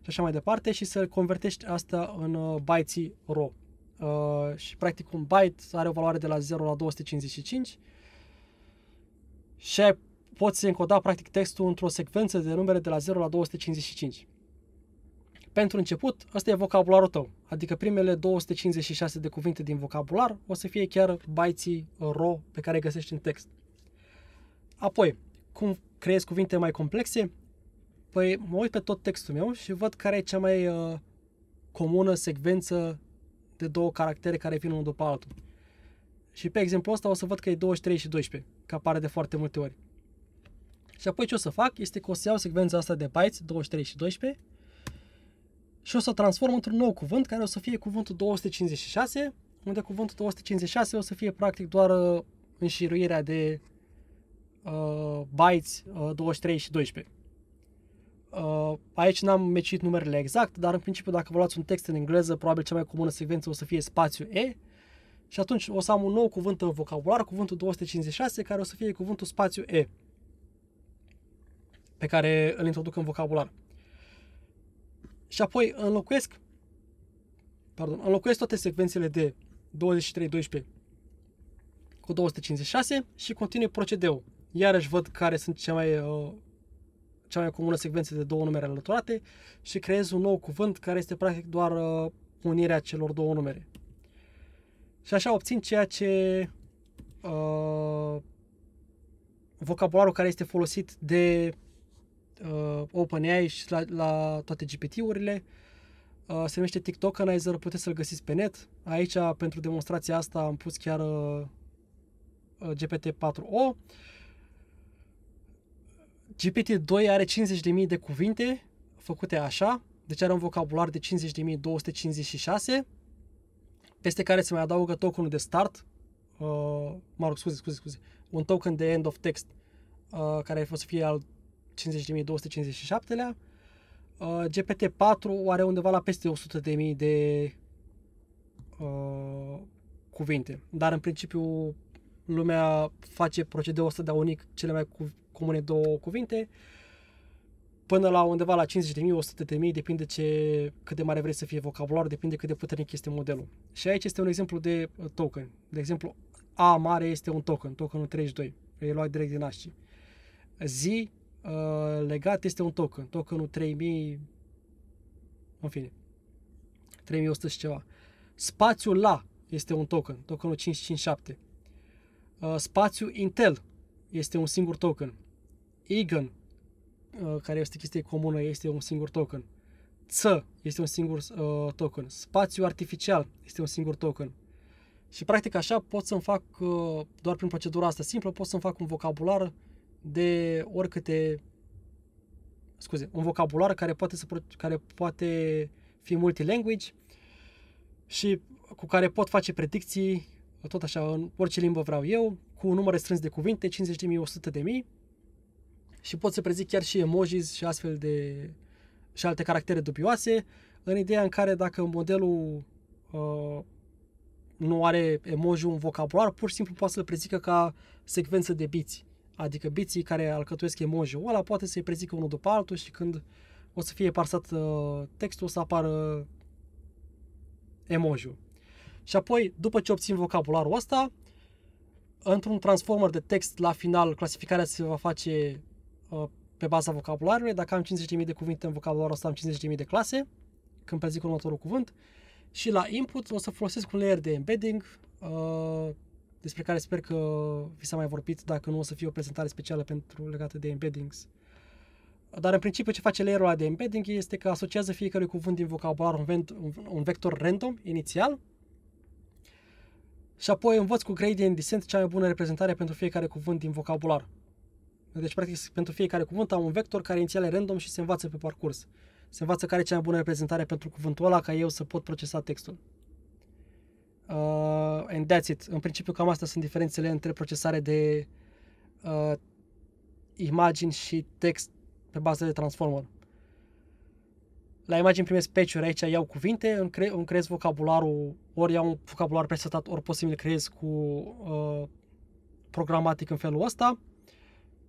și așa mai departe și să convertești asta în uh, bytes RAW. Uh, și practic un byte are o valoare de la 0 la 255 și ai poți încoda practic textul într-o secvență de numere de la 0 la 255. Pentru început, ăsta e vocabularul tău, adică primele 256 de cuvinte din vocabular o să fie chiar baiții ro pe care îi găsești în text. Apoi, cum creezi cuvinte mai complexe? Păi mă uit pe tot textul meu și văd care e cea mai uh, comună secvență de două caractere care vin unul după altul. Și pe exemplu ăsta o să văd că e 23 și 12, că apare de foarte multe ori. Și apoi ce o să fac este că o să iau secvența asta de bytes, 23 și 12, și o să o transform într-un nou cuvânt care o să fie cuvântul 256, unde cuvântul 256 o să fie practic doar uh, înșiruirea de uh, bytes uh, 23 și 12. Uh, aici n-am mecit numerele exact, dar în principiu dacă vă luați un text în engleză, probabil cea mai comună secvență o să fie spațiu E și atunci o să am un nou cuvânt în vocabular, cuvântul 256, care o să fie cuvântul spațiu E pe care îl introduc în vocabular. Și apoi înlocuiesc, pardon, înlocuiesc toate secvențele de 23-12 cu 256 și continui procedeul. Iarăși văd care sunt cea mai, uh, cea mai comună secvență de două numere alăturate și creez un nou cuvânt care este practic doar uh, unirea celor două numere. Și așa obțin ceea ce uh, vocabularul care este folosit de uh, OpenAI și la, la toate GPT-urile. Uh, se numește TikTokanizer, puteți să-l găsiți pe net. Aici, pentru demonstrația asta, am pus chiar uh, uh GPT-4o. GPT-2 are 50.000 de cuvinte făcute așa, deci are un vocabular de 50.256, peste care se mai adaugă tokenul de start, uh, mă rog, scuze, scuze, scuze, un token de end of text, uh, care a fost să fie al 50.257-lea. Uh, GPT-4 are undeva la peste 100.000 de uh, cuvinte, dar în principiu lumea face procedeul ăsta de a unic cele mai cu- comune două cuvinte până la undeva la 50.000, 100.000, depinde ce, cât de mare vrei să fie vocabularul, depinde cât de puternic este modelul. Și aici este un exemplu de uh, token. De exemplu, A mare este un token, tokenul 32, e luat direct din ASCII. Z Uh, legat este un token. Tokenul 3000, în fine, 3100 și ceva. Spațiul la este un token, tokenul 557. Uh, spațiu Intel este un singur token. Egan, uh, care este chestie comună, este un singur token. Ț este un singur uh, token. Spațiu artificial este un singur token. Și practic așa pot să-mi fac, uh, doar prin procedura asta simplă, pot să-mi fac un vocabular de oricâte scuze, un vocabular care poate, să, care poate fi multilanguage și cu care pot face predicții, tot așa, în orice limbă vreau eu, cu un număr restrâns de cuvinte, 50.000-100.000 și pot să prezic chiar și emojis și astfel de și alte caractere dubioase, în ideea în care dacă modelul uh, nu are emoji un vocabular, pur și simplu poate să-l prezică ca secvență de biți adică biții care alcătuiesc emoji-ul ăla, poate să-i prezică unul după altul și când o să fie parsat uh, textul, o să apară emoji-ul. Și apoi, după ce obțin vocabularul ăsta, într-un transformer de text la final, clasificarea se va face uh, pe baza vocabularului. Dacă am 50.000 de cuvinte în vocabularul ăsta, am 50.000 de clase, când prezic următorul cuvânt. Și la input o să folosesc un layer de embedding, uh, despre care sper că vi s-a mai vorbit, dacă nu o să fie o prezentare specială pentru legată de embeddings. Dar în principiu ce face layerul de embedding este că asociază fiecare cuvânt din vocabular un, vent, un, un vector random inițial și apoi învăț cu gradient descent cea mai bună reprezentare pentru fiecare cuvânt din vocabular. Deci, practic, pentru fiecare cuvânt am un vector care inițial e random și se învață pe parcurs. Se învață care e cea mai bună reprezentare pentru cuvântul ăla ca eu să pot procesa textul. Uh, and that's it. În principiu cam asta sunt diferențele între procesare de uh, imagini și text pe bază de transformer. La imagini primesc patch aici iau cuvinte, îmi, cre- îmi creez vocabularul, ori iau un vocabular presetat, ori pot să-mi creez cu uh, programatic în felul ăsta.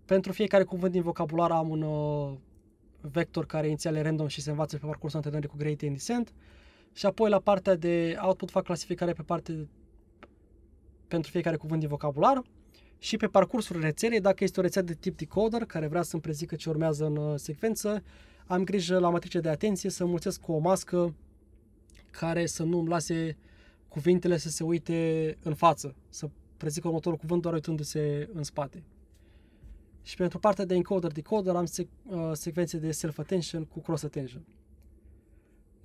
Pentru fiecare cuvânt din vocabular am un uh, vector care inițial e random și se învață pe parcursul antrenării cu gradient descent. Uh, și apoi la partea de output fac clasificare pe parte de, pentru fiecare cuvânt din vocabular și pe parcursul rețelei, dacă este o rețea de tip decoder, care vrea să-mi prezică ce urmează în uh, secvență, am grijă la matrice de atenție să mulțesc cu o mască care să nu îmi lase cuvintele să se uite în față, să prezică următorul cuvânt doar uitându-se în spate. Și pentru partea de encoder-decoder am sec- uh, secvențe de self-attention cu cross-attention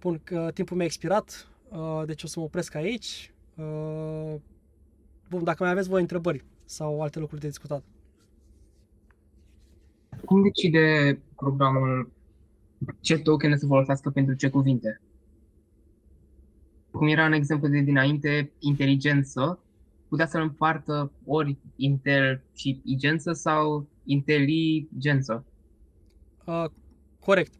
spun că timpul mi-a expirat, uh, deci o să mă opresc aici. Uh, bun, dacă mai aveți voi întrebări sau alte lucruri de discutat. Cum decide programul ce token să folosească pentru ce cuvinte? Cum era în exemplu de dinainte, inteligență, putea să-l împartă ori intel și igență sau inteligență. Uh, corect.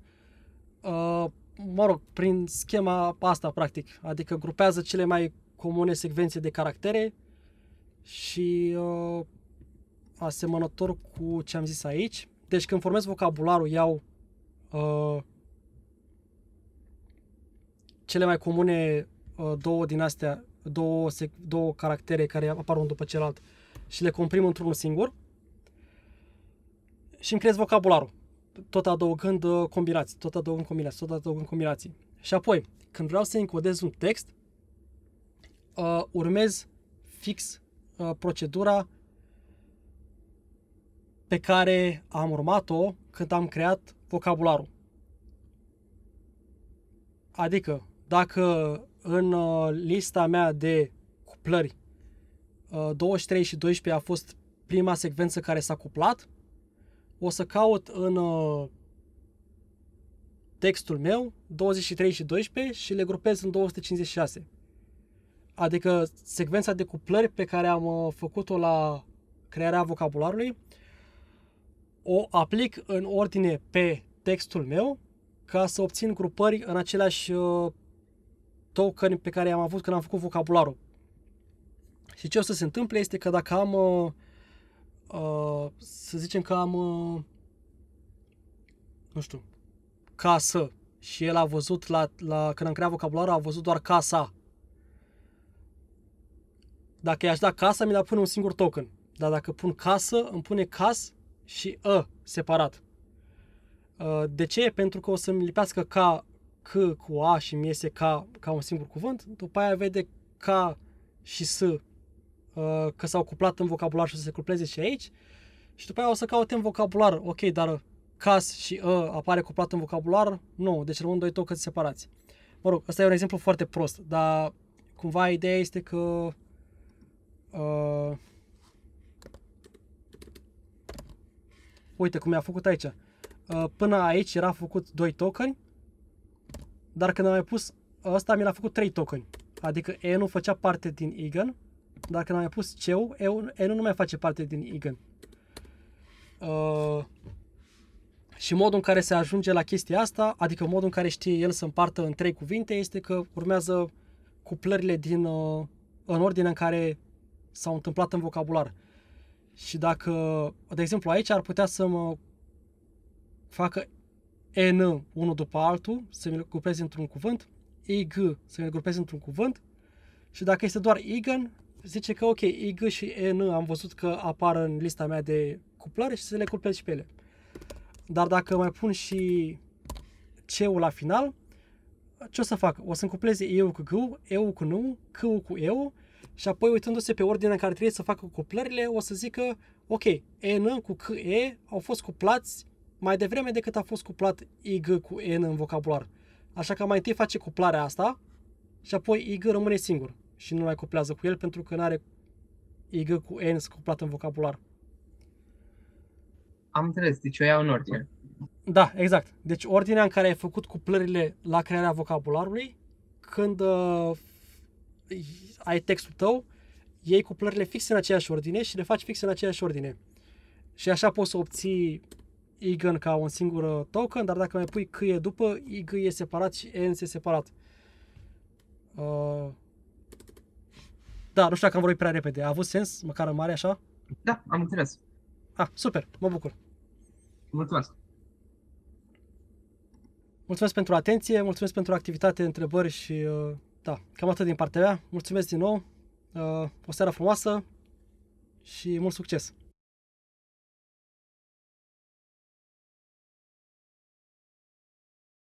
Uh, mă rog, prin schema asta, practic. Adică grupează cele mai comune secvențe de caractere și uh, asemănător cu ce am zis aici. Deci când formez vocabularul, iau uh, cele mai comune uh, două din astea, două, sec- două caractere care apar unul după celălalt și le comprim într-unul singur și îmi creez vocabularul tot adăugând uh, combinații, tot adăugând combinații, tot adăugând combinații. Și apoi, când vreau să încodez un text, uh, urmez fix uh, procedura pe care am urmat-o când am creat vocabularul. Adică, dacă în uh, lista mea de cuplări uh, 23 și 12 a fost prima secvență care s-a cuplat, o să caut în uh, textul meu 23 și 12 și le grupez în 256. Adică secvența de cuplări pe care am uh, făcut-o la crearea vocabularului o aplic în ordine pe textul meu ca să obțin grupări în aceleași uh, token pe care am avut când am făcut vocabularul. Și ce o să se întâmple este că dacă am Uh, să zicem că am, uh, nu știu, casă și el a văzut, la, la, când am creat vocabularul, a văzut doar casa. Dacă i-aș da casa, mi-l pune un singur token. Dar dacă pun casă, îmi pune cas și ă separat. Uh, de ce? Pentru că o să-mi lipească ca C cu A și mi iese ca, ca un singur cuvânt, după aia vede ca și S Uh, că s-au cuplat în vocabular și o să se cupleze și aici. Și după aia o să caute în vocabular, ok, dar cas și ă apare cuplat în vocabular, nu, deci rămân doi tocăți separați. Mă rog, ăsta e un exemplu foarte prost, dar cumva ideea este că uh, uite cum mi-a făcut aici. Uh, până aici era făcut doi tokeni, dar când am mai pus ăsta mi l-a făcut trei tokeni. Adică E nu făcea parte din Eagle dacă n-am mai pus ceu, eu, eu nu mai face parte din igen. Uh, și modul în care se ajunge la chestia asta, adică modul în care știe el să împartă în trei cuvinte, este că urmează cuplările din, uh, în ordine în care s-au întâmplat în vocabular. Și dacă, de exemplu, aici ar putea să mă facă N unul după altul, să mi-l grupez într-un cuvânt, IG să mi-l grupez într-un cuvânt și dacă este doar Igen, zice că ok, IG și EN am văzut că apar în lista mea de cuplare și să le cuplez și pe ele. Dar dacă mai pun și C-ul la final, ce o să fac? O să-mi cupleze eu cu G, eu cu nu, C cu eu și apoi uitându-se pe ordinea în care trebuie să facă cuplările, o să zică, ok, EN cu CE au fost cuplați mai devreme decât a fost cuplat IG cu EN în vocabular. Așa că mai întâi face cuplarea asta și apoi IG rămâne singur și nu mai cuplează cu el pentru că nu are IG cu N scuplat în vocabular. Am înțeles, deci o iau în ordine. Da, exact. Deci ordinea în care ai făcut cuplările la crearea vocabularului, când uh, ai textul tău, iei cuplările fixe în aceeași ordine și le faci fix în aceeași ordine. Și așa poți să obții IGN ca un singur uh, token, dar dacă mai pui CIE după, IG e separat și N e separat. Uh, da, nu știu dacă am vorbit prea repede. A avut sens, măcar în mare așa? Da, am înțeles. Ah, super, mă bucur. Mulțumesc. Mulțumesc pentru atenție, mulțumesc pentru activitate, întrebări și uh, da, cam atât din partea mea. Mulțumesc din nou, uh, o seară frumoasă și mult succes!